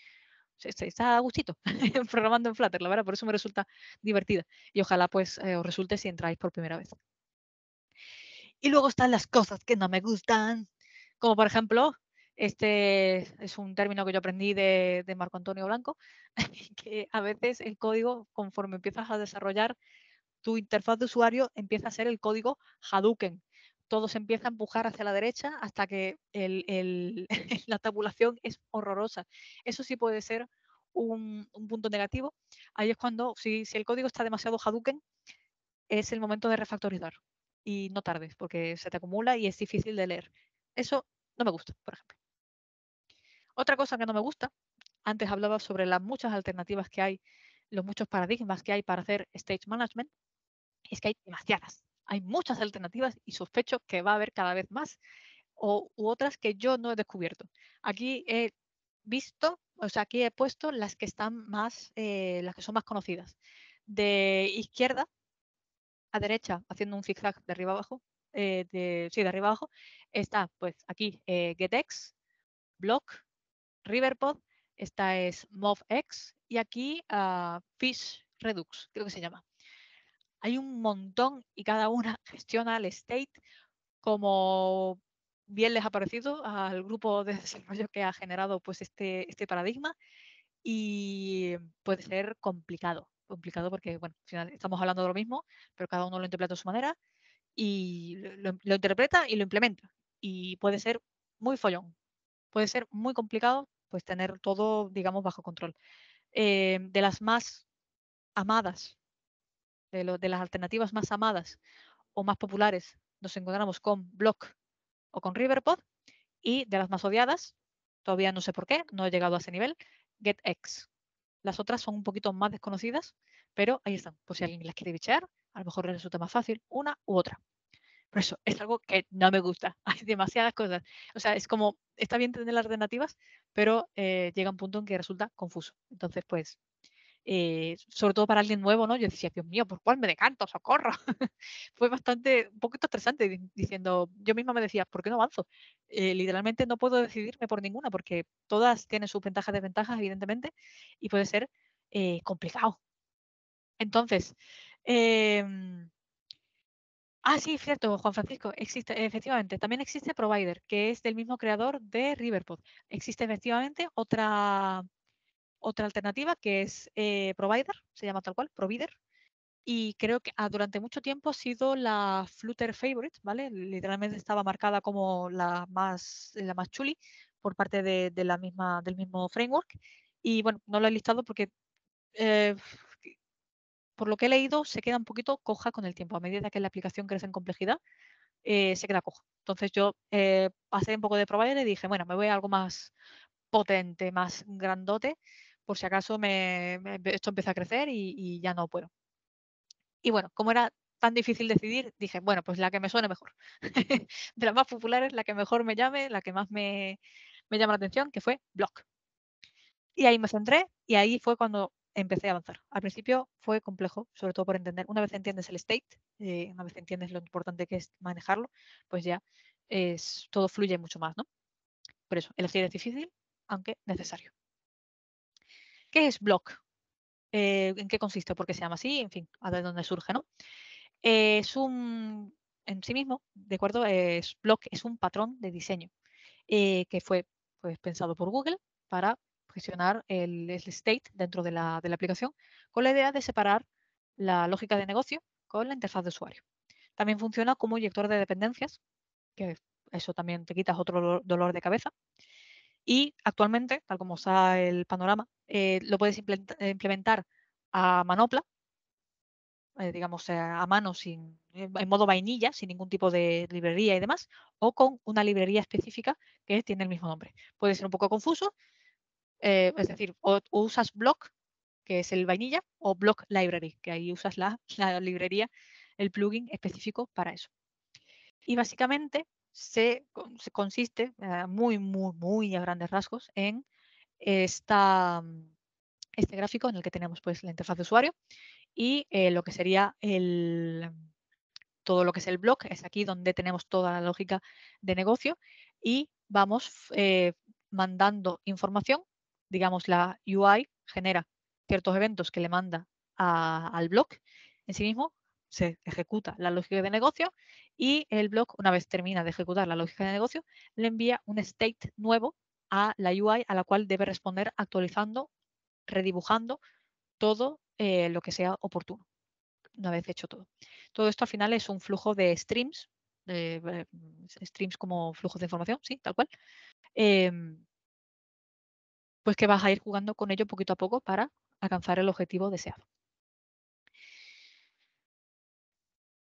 está a gustito programando en Flutter, la verdad, por eso me resulta divertida. Y ojalá pues eh, os resulte si entráis por primera vez. Y luego están las cosas que no me gustan, como por ejemplo, este es un término que yo aprendí de, de Marco Antonio Blanco, que a veces el código, conforme empiezas a desarrollar tu interfaz de usuario, empieza a ser el código Hadouken, todo se empieza a empujar hacia la derecha hasta que la tabulación es horrorosa. Eso sí puede ser un, punto negativo. Ahí es cuando, si, si el código está demasiado Hadouken, es el momento de refactorizar. Y no tardes, porque se te acumula y es difícil de leer. Eso no me gusta, por ejemplo. Otra cosa que no me gusta, antes hablaba sobre las muchas alternativas que hay, los muchos paradigmas que hay para hacer stage management, es que hay demasiadas. Hay muchas alternativas y sospecho que va a haber cada vez más o, u otras que yo no he descubierto. Aquí he visto, o sea, aquí he puesto las que están más, eh, las que son más conocidas. De izquierda a derecha, haciendo un zigzag de arriba abajo, eh, sí, de arriba abajo, está pues aquí GetEx, eh, GetX, Block, Riverpod, esta es MovX y aquí FishRedux, ah, Fish Redux, creo que se llama. Hay un montón y cada una gestiona el state como bien les ha parecido al grupo de desarrollo que ha generado pues, este, este paradigma y puede ser complicado, complicado porque bueno, final estamos hablando de lo mismo, pero cada uno lo interpreta de su manera y lo, interpreta y lo implementa. Y puede ser muy follón, puede ser muy complicado pues tener todo, digamos, bajo control. Eh, de las más amadas de, las alternativas más amadas o más populares, nos encontramos con Block o con Riverpod, y de las más odiadas, todavía no sé por qué, no he llegado a ese nivel, GetX. Las otras son un poquito más desconocidas, pero ahí están, Pues si alguien las quiere bichear, a lo mejor resulta más fácil una u otra. Por eso es algo que no me gusta, hay demasiadas cosas. O sea, es como, está bien tener las alternativas, pero eh, llega un punto en que resulta confuso. Entonces, pues, eh, sobre todo para alguien nuevo, ¿no? Yo decía, Dios mío, ¿por cuál me decanto? ¡Socorro! Fue bastante, un poquito estresante diciendo, yo misma me decía, ¿por qué no avanzo? Eh, literalmente no puedo decidirme por ninguna porque todas tienen sus ventajas y desventajas, evidentemente, y puede ser eh, complicado. Entonces, em, Ah, sí, cierto, Juan Francisco. Existe, efectivamente, también existe Provider, que es del mismo creador de Riverpod. Existe efectivamente otra otra alternativa que es eh, Provider, se llama tal cual, Provider. Y creo que ah, durante mucho tiempo ha sido la Flutter favorite, ¿vale? Literalmente estaba marcada como la más, la más chuli por parte de, de la misma, del mismo framework. Y bueno, no lo he listado porque eh, por lo que he leído se queda un poquito coja con el tiempo. A medida que la aplicación crece en complejidad, eh, se queda coja. Entonces yo pasé un poco de provider y dije, bueno, me voy a algo más potente, más grandote por si acaso esto empieza a crecer y, ya no puedo. Y bueno, como era tan difícil decidir, dije, bueno, pues la que me suene mejor. de las más populares, la que mejor me llame, la que más me, llama la atención, que fue Block. Y ahí me centré y ahí fue cuando empecé a avanzar. Al principio fue complejo, sobre todo por entender. Una vez entiendes el state, eh, una vez entiendes lo importante que es manejarlo, pues ya es, todo fluye mucho más, ¿no? Por eso, elegir es difícil, aunque necesario. ¿Qué es Block? Eh, ¿En qué consiste? ¿Por qué se llama así? En fin, a dónde surge, ¿no? Eh, es un, en sí mismo, ¿de acuerdo? Es Block es un patrón de diseño eh, que fue pues, pensado por Google para gestionar el, state dentro de la, de la, aplicación con la idea de separar la lógica de negocio con la interfaz de usuario. También funciona como inyector de dependencias, que eso también te quita otro dolor de cabeza. Y actualmente, tal como está el panorama, eh, lo puedes implementar a manopla, eh, digamos eh, a mano, sin, en modo vainilla, sin ningún tipo de librería y demás, o con una librería específica que tiene el mismo nombre. Puede ser un poco confuso, es decir, o, usas Block, que es el vainilla, o Block Library, que ahí usas la librería, el plugin específico para eso. Y básicamente se, consiste ah, muy, muy, muy a grandes rasgos en esta, mm, este gráfico en el que tenemos pues, la interfaz de usuario y eh, lo que sería el, todo lo que es el blog. Es aquí donde tenemos toda la lógica de negocio y vamos eh, mandando información. Digamos, la UI genera ciertos eventos que le manda al blog en sí mismo se ejecuta la lógica de negocio y el blog, una vez termina de ejecutar la lógica de negocio, le envía un state nuevo a la UI a la cual debe responder actualizando, redibujando todo eh, lo que sea oportuno, una vez hecho todo. Todo esto al final es un flujo de streams, eh, streams como flujos de información, sí, tal cual, em, pues que vas a ir jugando con ello poquito a poco para alcanzar el objetivo deseado.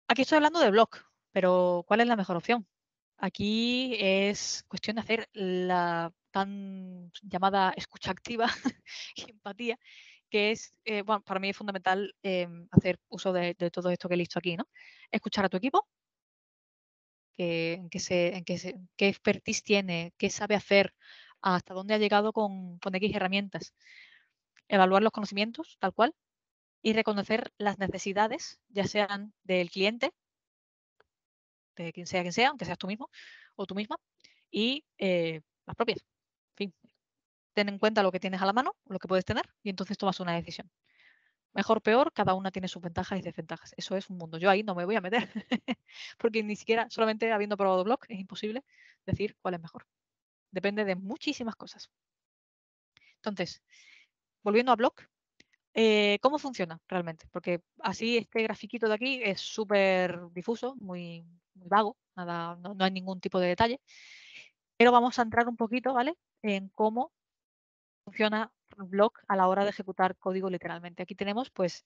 Aquí estoy hablando de blog, pero ¿cuál es la mejor opción? Aquí es cuestión de hacer la tan llamada escucha activa y empatía, que es, eh, bueno, para mí es fundamental em, hacer uso de, todo esto que he listo aquí, ¿no? Escuchar a tu equipo, en, qué se, expertise tiene, qué sabe hacer, hasta dónde ha llegado con X herramientas. Evaluar los conocimientos, tal cual, y reconocer las necesidades, ya sean del cliente, de quien sea quien sea, aunque seas tú mismo o tú misma, y eh, las propias. En fin, ten en cuenta lo que tienes a la mano, lo que puedes tener, y entonces tomas una decisión. Mejor, peor, cada una tiene sus ventajas y desventajas. Eso es un mundo. Yo ahí no me voy a meter, porque ni siquiera, solamente habiendo probado blog, es imposible decir cuál es mejor. Depende de muchísimas cosas. Entonces, volviendo a blog, eh, ¿Cómo funciona realmente? Porque así este grafiquito de aquí es súper difuso, muy, vago, nada, no, hay ningún tipo de detalle. Pero vamos a entrar un poquito, ¿vale? En cómo funciona un Block a la hora de ejecutar código literalmente. Aquí tenemos pues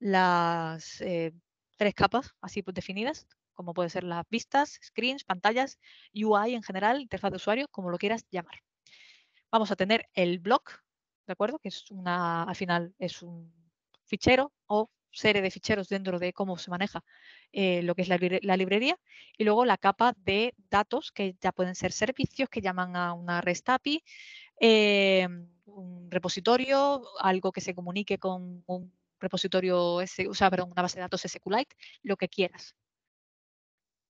las eh, tres capas así pues, definidas, como pueden ser las vistas, screens, pantallas, UI en general, interfaz de usuario, como lo quieras llamar. Vamos a tener el block, ¿de acuerdo? Que es una, al final es un fichero o serie de ficheros dentro de cómo se maneja eh, lo que es la, librería y luego la capa de datos que ya pueden ser servicios que llaman a una REST API, eh, un repositorio, algo que se comunique con un repositorio, o sea, perdón, una base de datos SQLite, lo que quieras.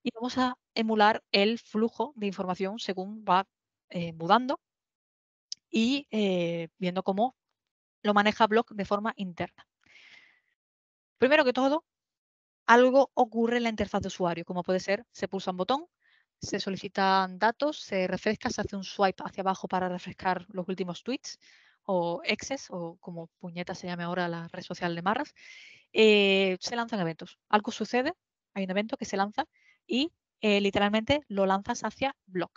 Y vamos a emular el flujo de información según va eh, mudando y eh, viendo cómo lo maneja Blog de forma interna. Primero que todo, algo ocurre en la interfaz de usuario, como puede ser, se pulsa un botón, se solicitan datos, se refresca, se hace un swipe hacia abajo para refrescar los últimos tweets o exes, o como puñeta se llame ahora la red social de Marras, eh, se lanzan eventos. Algo sucede, hay un evento que se lanza y eh, literalmente lo lanzas hacia Blog.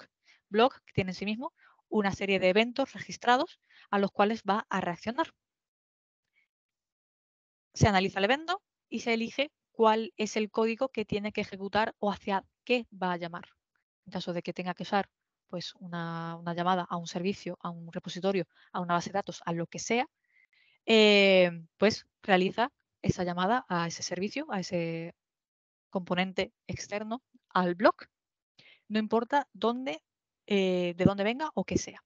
Blog tiene en sí mismo una serie de eventos registrados a los cuales va a reaccionar. Se analiza el evento y se elige cuál es el código que tiene que ejecutar o hacia qué va a llamar. En caso de que tenga que usar pues, una, llamada a un servicio, a un repositorio, a una base de datos, a lo que sea, eh, pues realiza esa llamada a ese servicio, a ese componente externo, al blog. No importa dónde eh, de dónde venga o qué sea.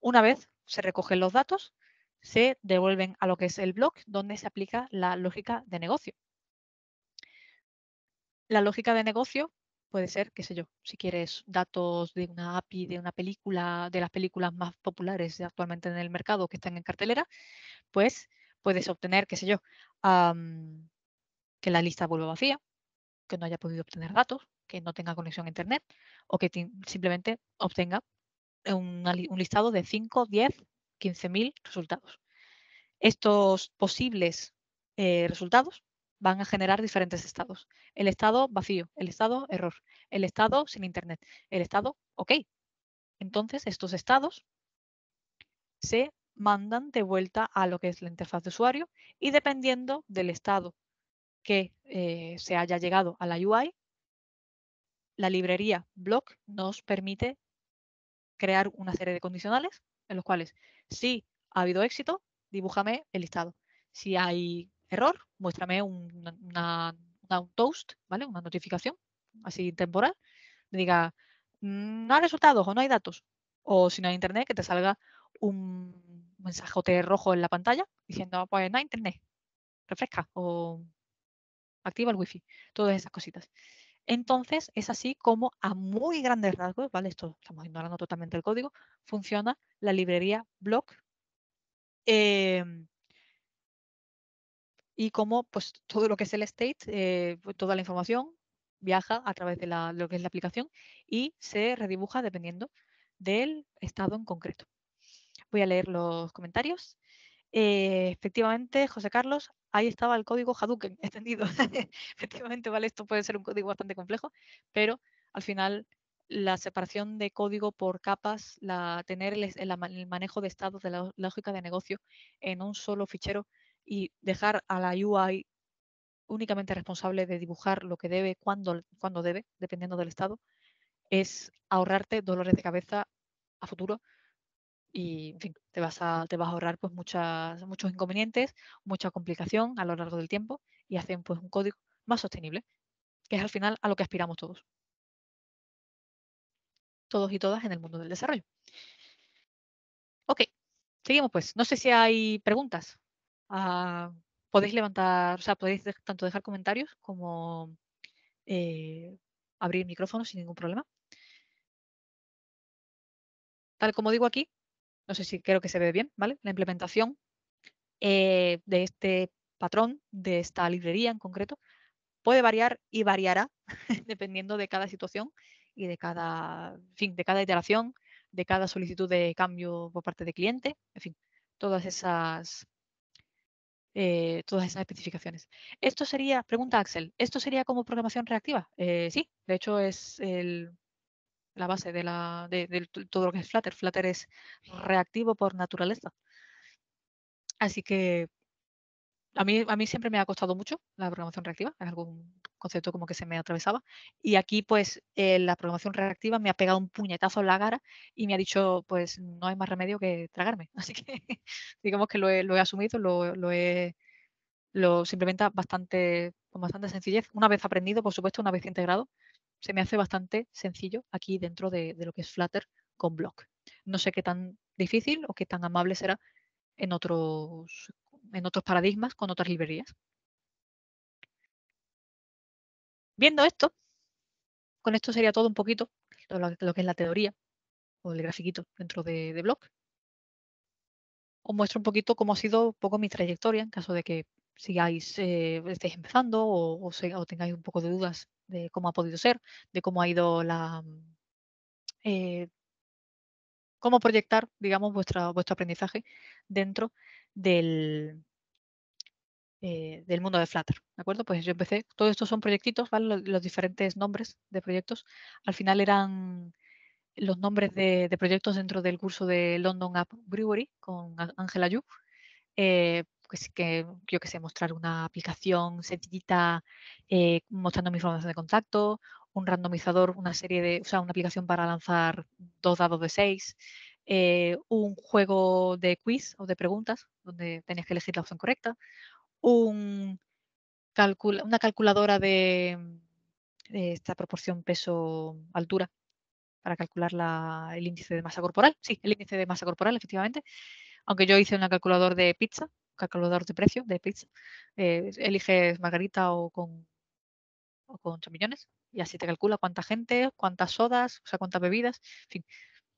Una vez se recogen los datos, se devuelven a lo que es el blog, donde se aplica la lógica de negocio. La lógica de negocio puede ser, qué sé yo, si quieres datos de una API, de una película, de las películas más populares actualmente en el mercado que están en cartelera, pues puedes obtener, qué sé yo, que la lista vuelva vacía, que no haya podido obtener datos, que no tenga conexión a Internet o que simplemente obtenga un, listado de 5, 10, mil resultados. Estos posibles eh, resultados van a generar diferentes estados. El estado vacío, el estado error, el estado sin Internet, el estado OK. Entonces, estos estados se mandan de vuelta a lo que es la interfaz de usuario y dependiendo del estado que eh, se haya llegado a la UI, la librería block nos permite crear una serie de condicionales en los cuales si ha habido éxito, dibújame el listado. Si hay error, muéstrame un, una, toast, ¿vale? Una notificación así temporal. diga, mm, no hay resultados o no hay datos. O si no hay internet, que te salga un mensajote rojo en la pantalla diciendo, pues no hay internet, refresca o activa el wifi, todas esas cositas. Entonces, es así como a muy grandes rasgos, ¿vale? Esto estamos ignorando totalmente el código, funciona la librería block. Em, y como pues, todo lo que es el state, eh, pues, toda la información viaja a través de lo que es la aplicación y se redibuja dependiendo del estado en concreto. Voy a leer los comentarios. Eh, efectivamente, José Carlos, ahí estaba el código Hadouken extendido. Efectivamente, vale, esto puede ser un código bastante complejo, pero al final la separación de código por capas, la, tener el, manejo de estados de la lógica de negocio en un solo fichero y dejar a la UI únicamente responsable de dibujar lo que debe, cuando, cuando debe, dependiendo del estado, es ahorrarte dolores de cabeza a futuro y en fin, te vas a, te vas a ahorrar pues muchas, muchos inconvenientes, mucha complicación a lo largo del tiempo y hacen pues un código más sostenible, que es al final a lo que aspiramos todos. Todos y todas en el mundo del desarrollo. Ok, seguimos pues. No sé si hay preguntas. Ah, podéis levantar, o sea, podéis tanto dejar comentarios como eh, abrir micrófono sin ningún problema. Tal como digo aquí, no sé si creo que se ve bien, ¿vale? La implementación eh, de este patrón, de esta librería en concreto, puede variar y variará dependiendo de cada situación y de cada, en fin, de cada iteración, de cada solicitud de cambio por parte de cliente, en fin, todas esas, eh, todas esas especificaciones. Esto sería, pregunta Axel, ¿esto sería como programación reactiva? Eh, sí, de hecho es el, la base de, todo lo que es Flutter. Flutter es reactivo por naturaleza. Así que a mí, a mí siempre me ha costado mucho la programación reactiva, es algún concepto como que se me atravesaba. Y aquí, pues, eh, la programación reactiva me ha pegado un puñetazo en la cara y me ha dicho, pues, no hay más remedio que tragarme. Así que digamos que lo he, asumido, lo, lo he lo bastante, con bastante sencillez. Una vez aprendido, por supuesto, una vez integrado, se me hace bastante sencillo aquí dentro de, lo que es Flutter con Block. No sé qué tan difícil o qué tan amable será en otros, en otros paradigmas con otras librerías. Viendo esto, con esto sería todo un poquito lo, que es la teoría o el grafiquito dentro de, de Block. Os muestro un poquito cómo ha sido poco mi trayectoria en caso de que sigáis, eh, estéis empezando o tengáis un poco de dudas de cómo ha podido ser, de cómo ha ido la... Mm, eh, cómo proyectar, digamos, vuestro aprendizaje dentro del, eh, del mundo de Flutter, ¿de acuerdo? Pues yo empecé, todos estos son proyectitos, ¿vale? Los, diferentes nombres de proyectos, al final eran los nombres de, proyectos dentro del curso de London App Brewery con Ángela Yu, eh, que, yo que sé, mostrar una aplicación sencillita eh, mostrando mi información de contacto, un randomizador, una serie de, o sea, una aplicación para lanzar dos dados de seis, eh, un juego de quiz o de preguntas donde tenías que elegir la opción correcta, un calcula, una calculadora de, esta proporción peso-altura para calcular el índice de masa corporal. Sí, el índice de masa corporal, efectivamente. Aunque yo hice una calculadora de pizza, calculador de precio de pizza. Eh, eliges margarita o con, o con champiñones y así te calcula cuánta gente, cuántas sodas, o sea, cuántas bebidas,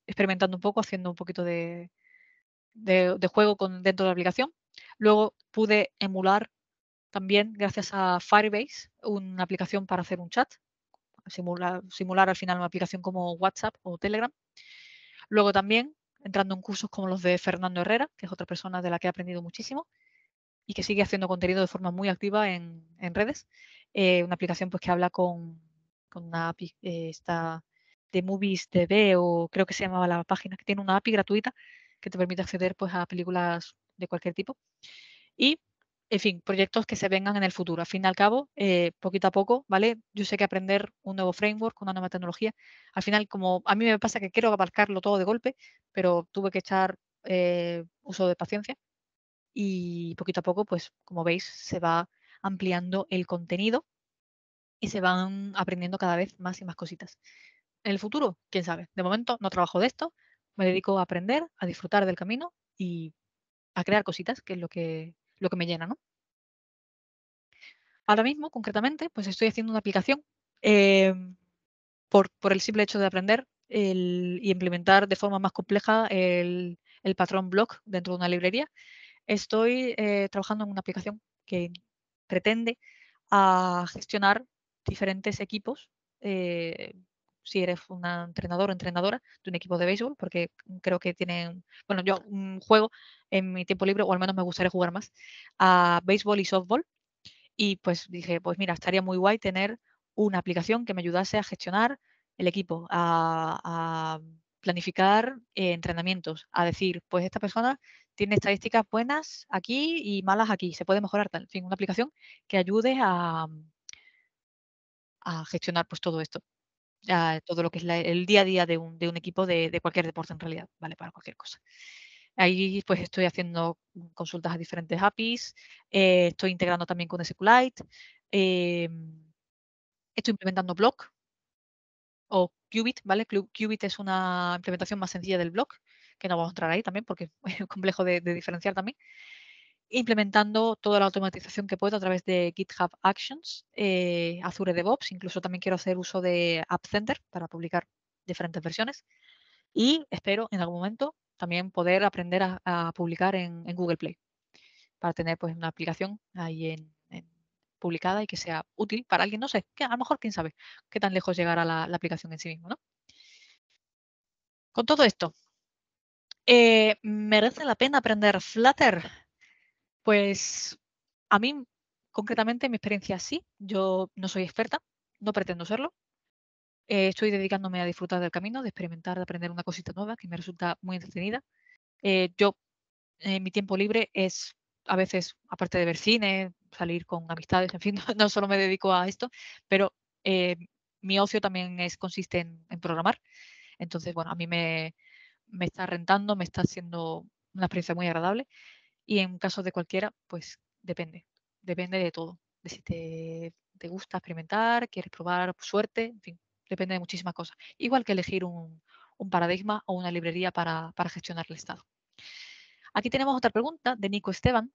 experimentando un poco, haciendo un poquito de, de, de juego con, dentro de la aplicación. Luego pude emular también, gracias a Firebase, una aplicación para hacer un chat, simular, simular al final una aplicación como WhatsApp o Telegram. Luego también entrando en cursos como los de Fernando Herrera, que es otra persona de la que he aprendido muchísimo y que sigue haciendo contenido de forma muy activa en, redes. Eh, una aplicación pues, que habla con, una API eh, está de Movies TV o creo que se llamaba la página, que tiene una API gratuita que te permite acceder pues, a películas de cualquier tipo. Y en fin, proyectos que se vengan en el futuro. Al fin y al cabo, eh, poquito a poco, ¿vale? Yo sé que aprender un nuevo framework, una nueva tecnología, al final, como a mí me pasa que quiero abarcarlo todo de golpe, pero tuve que echar eh, uso de paciencia y poquito a poco, pues como veis, se va ampliando el contenido y se van aprendiendo cada vez más y más cositas. En el futuro, quién sabe. De momento no trabajo de esto, me dedico a aprender, a disfrutar del camino y a crear cositas, que es lo que lo que me llena, Ahora mismo, concretamente, pues estoy haciendo una aplicación em, por, el simple hecho de aprender y implementar de forma más compleja el, patrón block dentro de una librería. Estoy eh, trabajando en una aplicación que pretende a gestionar diferentes equipos eh, si eres un entrenador o entrenadora de un equipo de béisbol, porque creo que tienen, bueno, yo juego en mi tiempo libre, o al menos me gustaría jugar más, a béisbol y softball. Y pues dije, pues mira, estaría muy guay tener una aplicación que me ayudase a gestionar el equipo, a, planificar eh, entrenamientos, a decir, pues esta persona tiene estadísticas buenas aquí y malas aquí, se puede mejorar tal. En fin, una aplicación que ayude a, a gestionar pues todo esto todo lo que es el día a día de un, equipo de, cualquier deporte en realidad, ¿vale? Para cualquier cosa. Ahí pues estoy haciendo consultas a diferentes APIs, eh, estoy integrando también con SQLite, eh, estoy implementando Block o Qubit, ¿vale? Qubit es una implementación más sencilla del Block, que no vamos a entrar ahí también porque es complejo de diferenciar también implementando toda la automatización que puedo a través de GitHub Actions, eh, Azure DevOps, incluso también quiero hacer uso de App Center para publicar diferentes versiones y espero en algún momento también poder aprender a, publicar en, Google Play para tener pues una aplicación ahí en, publicada y que sea útil para alguien, no sé, que a lo mejor quién sabe qué tan lejos llegará la, aplicación en sí mismo, Con todo esto, eh, ¿merece la pena aprender Flutter? Pues a mí, concretamente, mi experiencia sí. Yo no soy experta, no pretendo serlo. Eh, estoy dedicándome a disfrutar del camino, de experimentar, de aprender una cosita nueva que me resulta muy entretenida. Eh, yo, eh, mi tiempo libre es a veces, aparte de ver cine, salir con amistades, en fin, no, solo me dedico a esto, pero mi ocio también es, consiste en, programar. Entonces, bueno, a mí me, me está rentando, me está haciendo una experiencia muy agradable. Y en caso de cualquiera, pues depende, depende de todo, de si te, gusta experimentar, quieres probar suerte, en fin, depende de muchísimas cosas. Igual que elegir un, paradigma o una librería para, gestionar el estado. Aquí tenemos otra pregunta de Nico Esteban,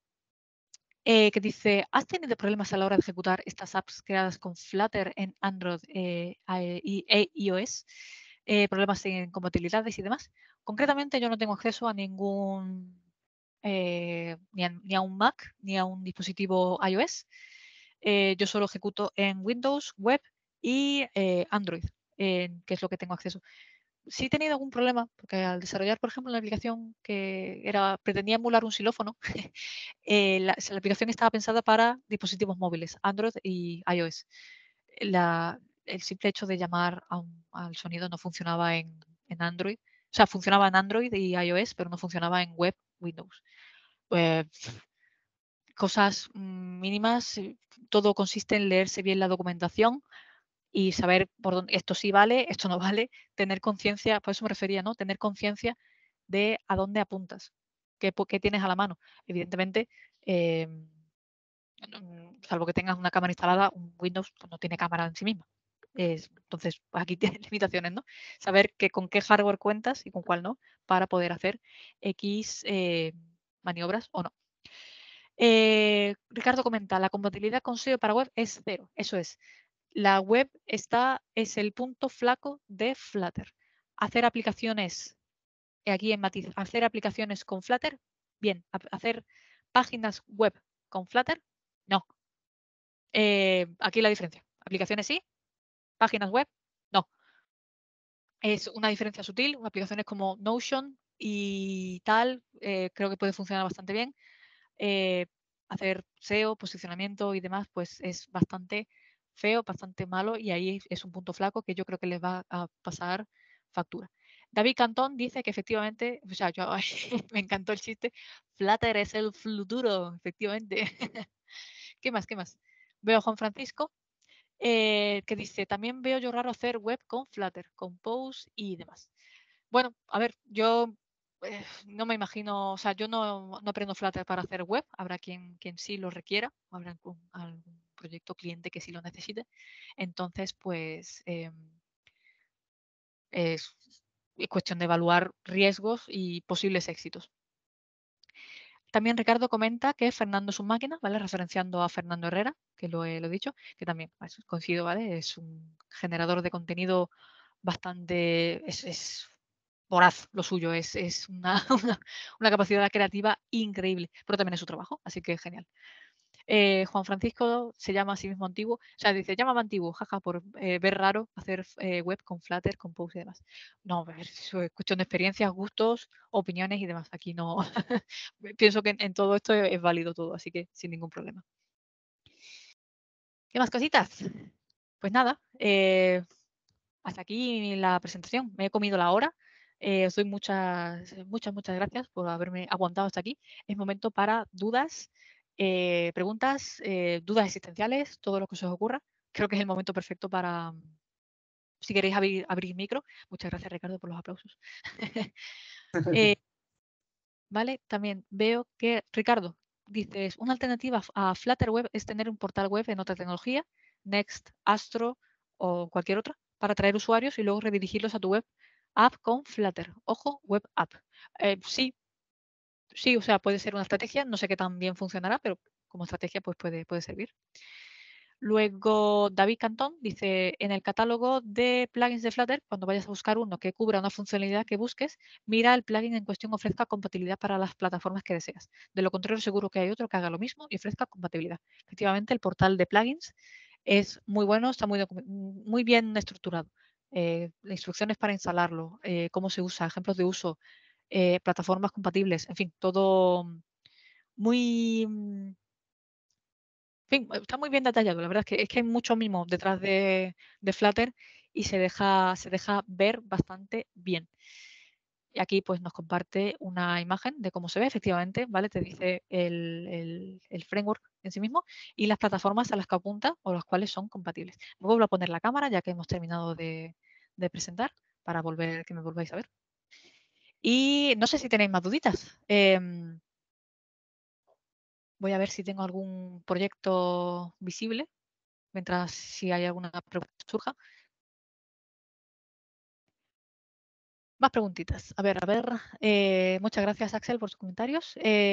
eh, que dice, ¿has tenido problemas a la hora de ejecutar estas apps creadas con Flutter en Android eh, e y e iOS? Eh, problemas en compatibilidades y demás. Concretamente yo no tengo acceso a ningún eh, ni, a, un Mac ni a un dispositivo iOS. Eh, yo solo ejecuto en Windows, web y eh, Android, que es lo que tengo acceso. Sí he tenido algún problema, porque al desarrollar, por ejemplo, la aplicación que era, pretendía emular un xilófono, la, aplicación estaba pensada para dispositivos móviles, Android y iOS. el simple hecho de llamar al sonido no funcionaba en Android, o sea, funcionaba en Android y iOS, pero no funcionaba en web Windows. Pues, cosas mínimas, eh, todo consiste en leerse bien la documentación y saber por dónde esto sí vale, esto no vale, tener conciencia, por pues eso me refería, ¿no? Tener conciencia de a dónde apuntas, qué, qué tienes a la mano. Evidentemente, eh, salvo que tengas una cámara instalada, un Windows pues no tiene cámara en sí misma entonces, aquí tiene limitaciones, ¿no? Saber que con qué hardware cuentas y con cuál no, para poder hacer X eh, maniobras o no. Eh, Ricardo comenta, la compatibilidad con SEO para web es cero. Eso es. La web está, es el punto flaco de Flutter. Hacer aplicaciones, aquí en matiz, hacer aplicaciones con Flutter, bien. Hacer páginas web con Flutter, no. Eh, aquí la diferencia. Aplicaciones sí, páginas web, no. Es una diferencia sutil, aplicaciones como Notion y tal, eh, creo que puede funcionar bastante bien. Eh, hacer SEO, posicionamiento y demás, pues es bastante feo, bastante malo y ahí es un punto flaco que yo creo que les va a pasar factura. David Cantón dice que efectivamente, o sea, yo, me encantó el chiste, Flutter es el futuro, efectivamente. ¿Qué más? ¿Qué más? Veo a Juan Francisco eh, que dice, también veo yo raro hacer web con Flutter, con Pose y demás. Bueno, a ver, yo eh, no me imagino, o sea, yo no, aprendo Flutter para hacer web, habrá quien, quien sí lo requiera, habrá algún, proyecto cliente que sí lo necesite. Entonces, pues eh, es cuestión de evaluar riesgos y posibles éxitos. También Ricardo comenta que Fernando es un máquina, ¿vale? Referenciando a Fernando Herrera, que lo he, dicho, que también pues, coincido, ¿vale? Es un generador de contenido bastante. Es, voraz lo suyo, es, es una, una, capacidad creativa increíble, pero también es su trabajo, así que genial. Eh, Juan Francisco se llama a sí mismo antiguo, o sea, dice, llámame antiguo, jaja, por eh, ver raro hacer eh, web con Flutter, con Post y demás. No, es cuestión de experiencias, gustos, opiniones y demás. Aquí no, pienso que en, todo esto es, válido todo, así que sin ningún problema. ¿Qué más cositas? Pues nada, hasta aquí la presentación. Me he comido la hora. os doy muchas, muchas, muchas gracias por haberme aguantado hasta aquí. Es momento para dudas, eh, preguntas, eh, dudas existenciales, todo lo que se os ocurra. Creo que es el momento perfecto para, mm, si queréis abrir, abrir micro. Muchas gracias, Ricardo, por los aplausos. Eh, vale, también veo que, Ricardo, dices, una alternativa a Flutter Web es tener un portal web en otra tecnología, Next, Astro o cualquier otra, para atraer usuarios y luego redirigirlos a tu web app con Flutter. Ojo, web app. sí, sí, o sea, puede ser una estrategia, no sé qué tan bien funcionará, pero como estrategia pues puede, servir. Luego David Cantón dice, en el catálogo de plugins de Flutter, cuando vayas a buscar uno que cubra una funcionalidad que busques, mira el plugin en cuestión ofrezca compatibilidad para las plataformas que deseas. De lo contrario, seguro que hay otro que haga lo mismo y ofrezca compatibilidad. Efectivamente, el portal de plugins es muy bueno, está muy, bien estructurado. Eh, instrucciones para instalarlo, eh, cómo se usa, ejemplos de uso, eh, plataformas compatibles, en fin, todo muy... Mm, está muy bien detallado, la verdad es que, es que hay mucho mimo detrás de, de Flutter y se deja, se deja ver bastante bien. Y aquí pues nos comparte una imagen de cómo se ve efectivamente, ¿vale? Te dice el, framework en sí mismo y las plataformas a las que apunta o las cuales son compatibles. Vuelvo a poner la cámara ya que hemos terminado de, de presentar para volver que me volváis a ver. Y no sé si tenéis más duditas. Em, voy a ver si tengo algún proyecto visible, mientras si hay alguna pregunta surja. Más preguntitas. A ver, a ver. Eh, muchas gracias, Axel, por sus comentarios. Eh,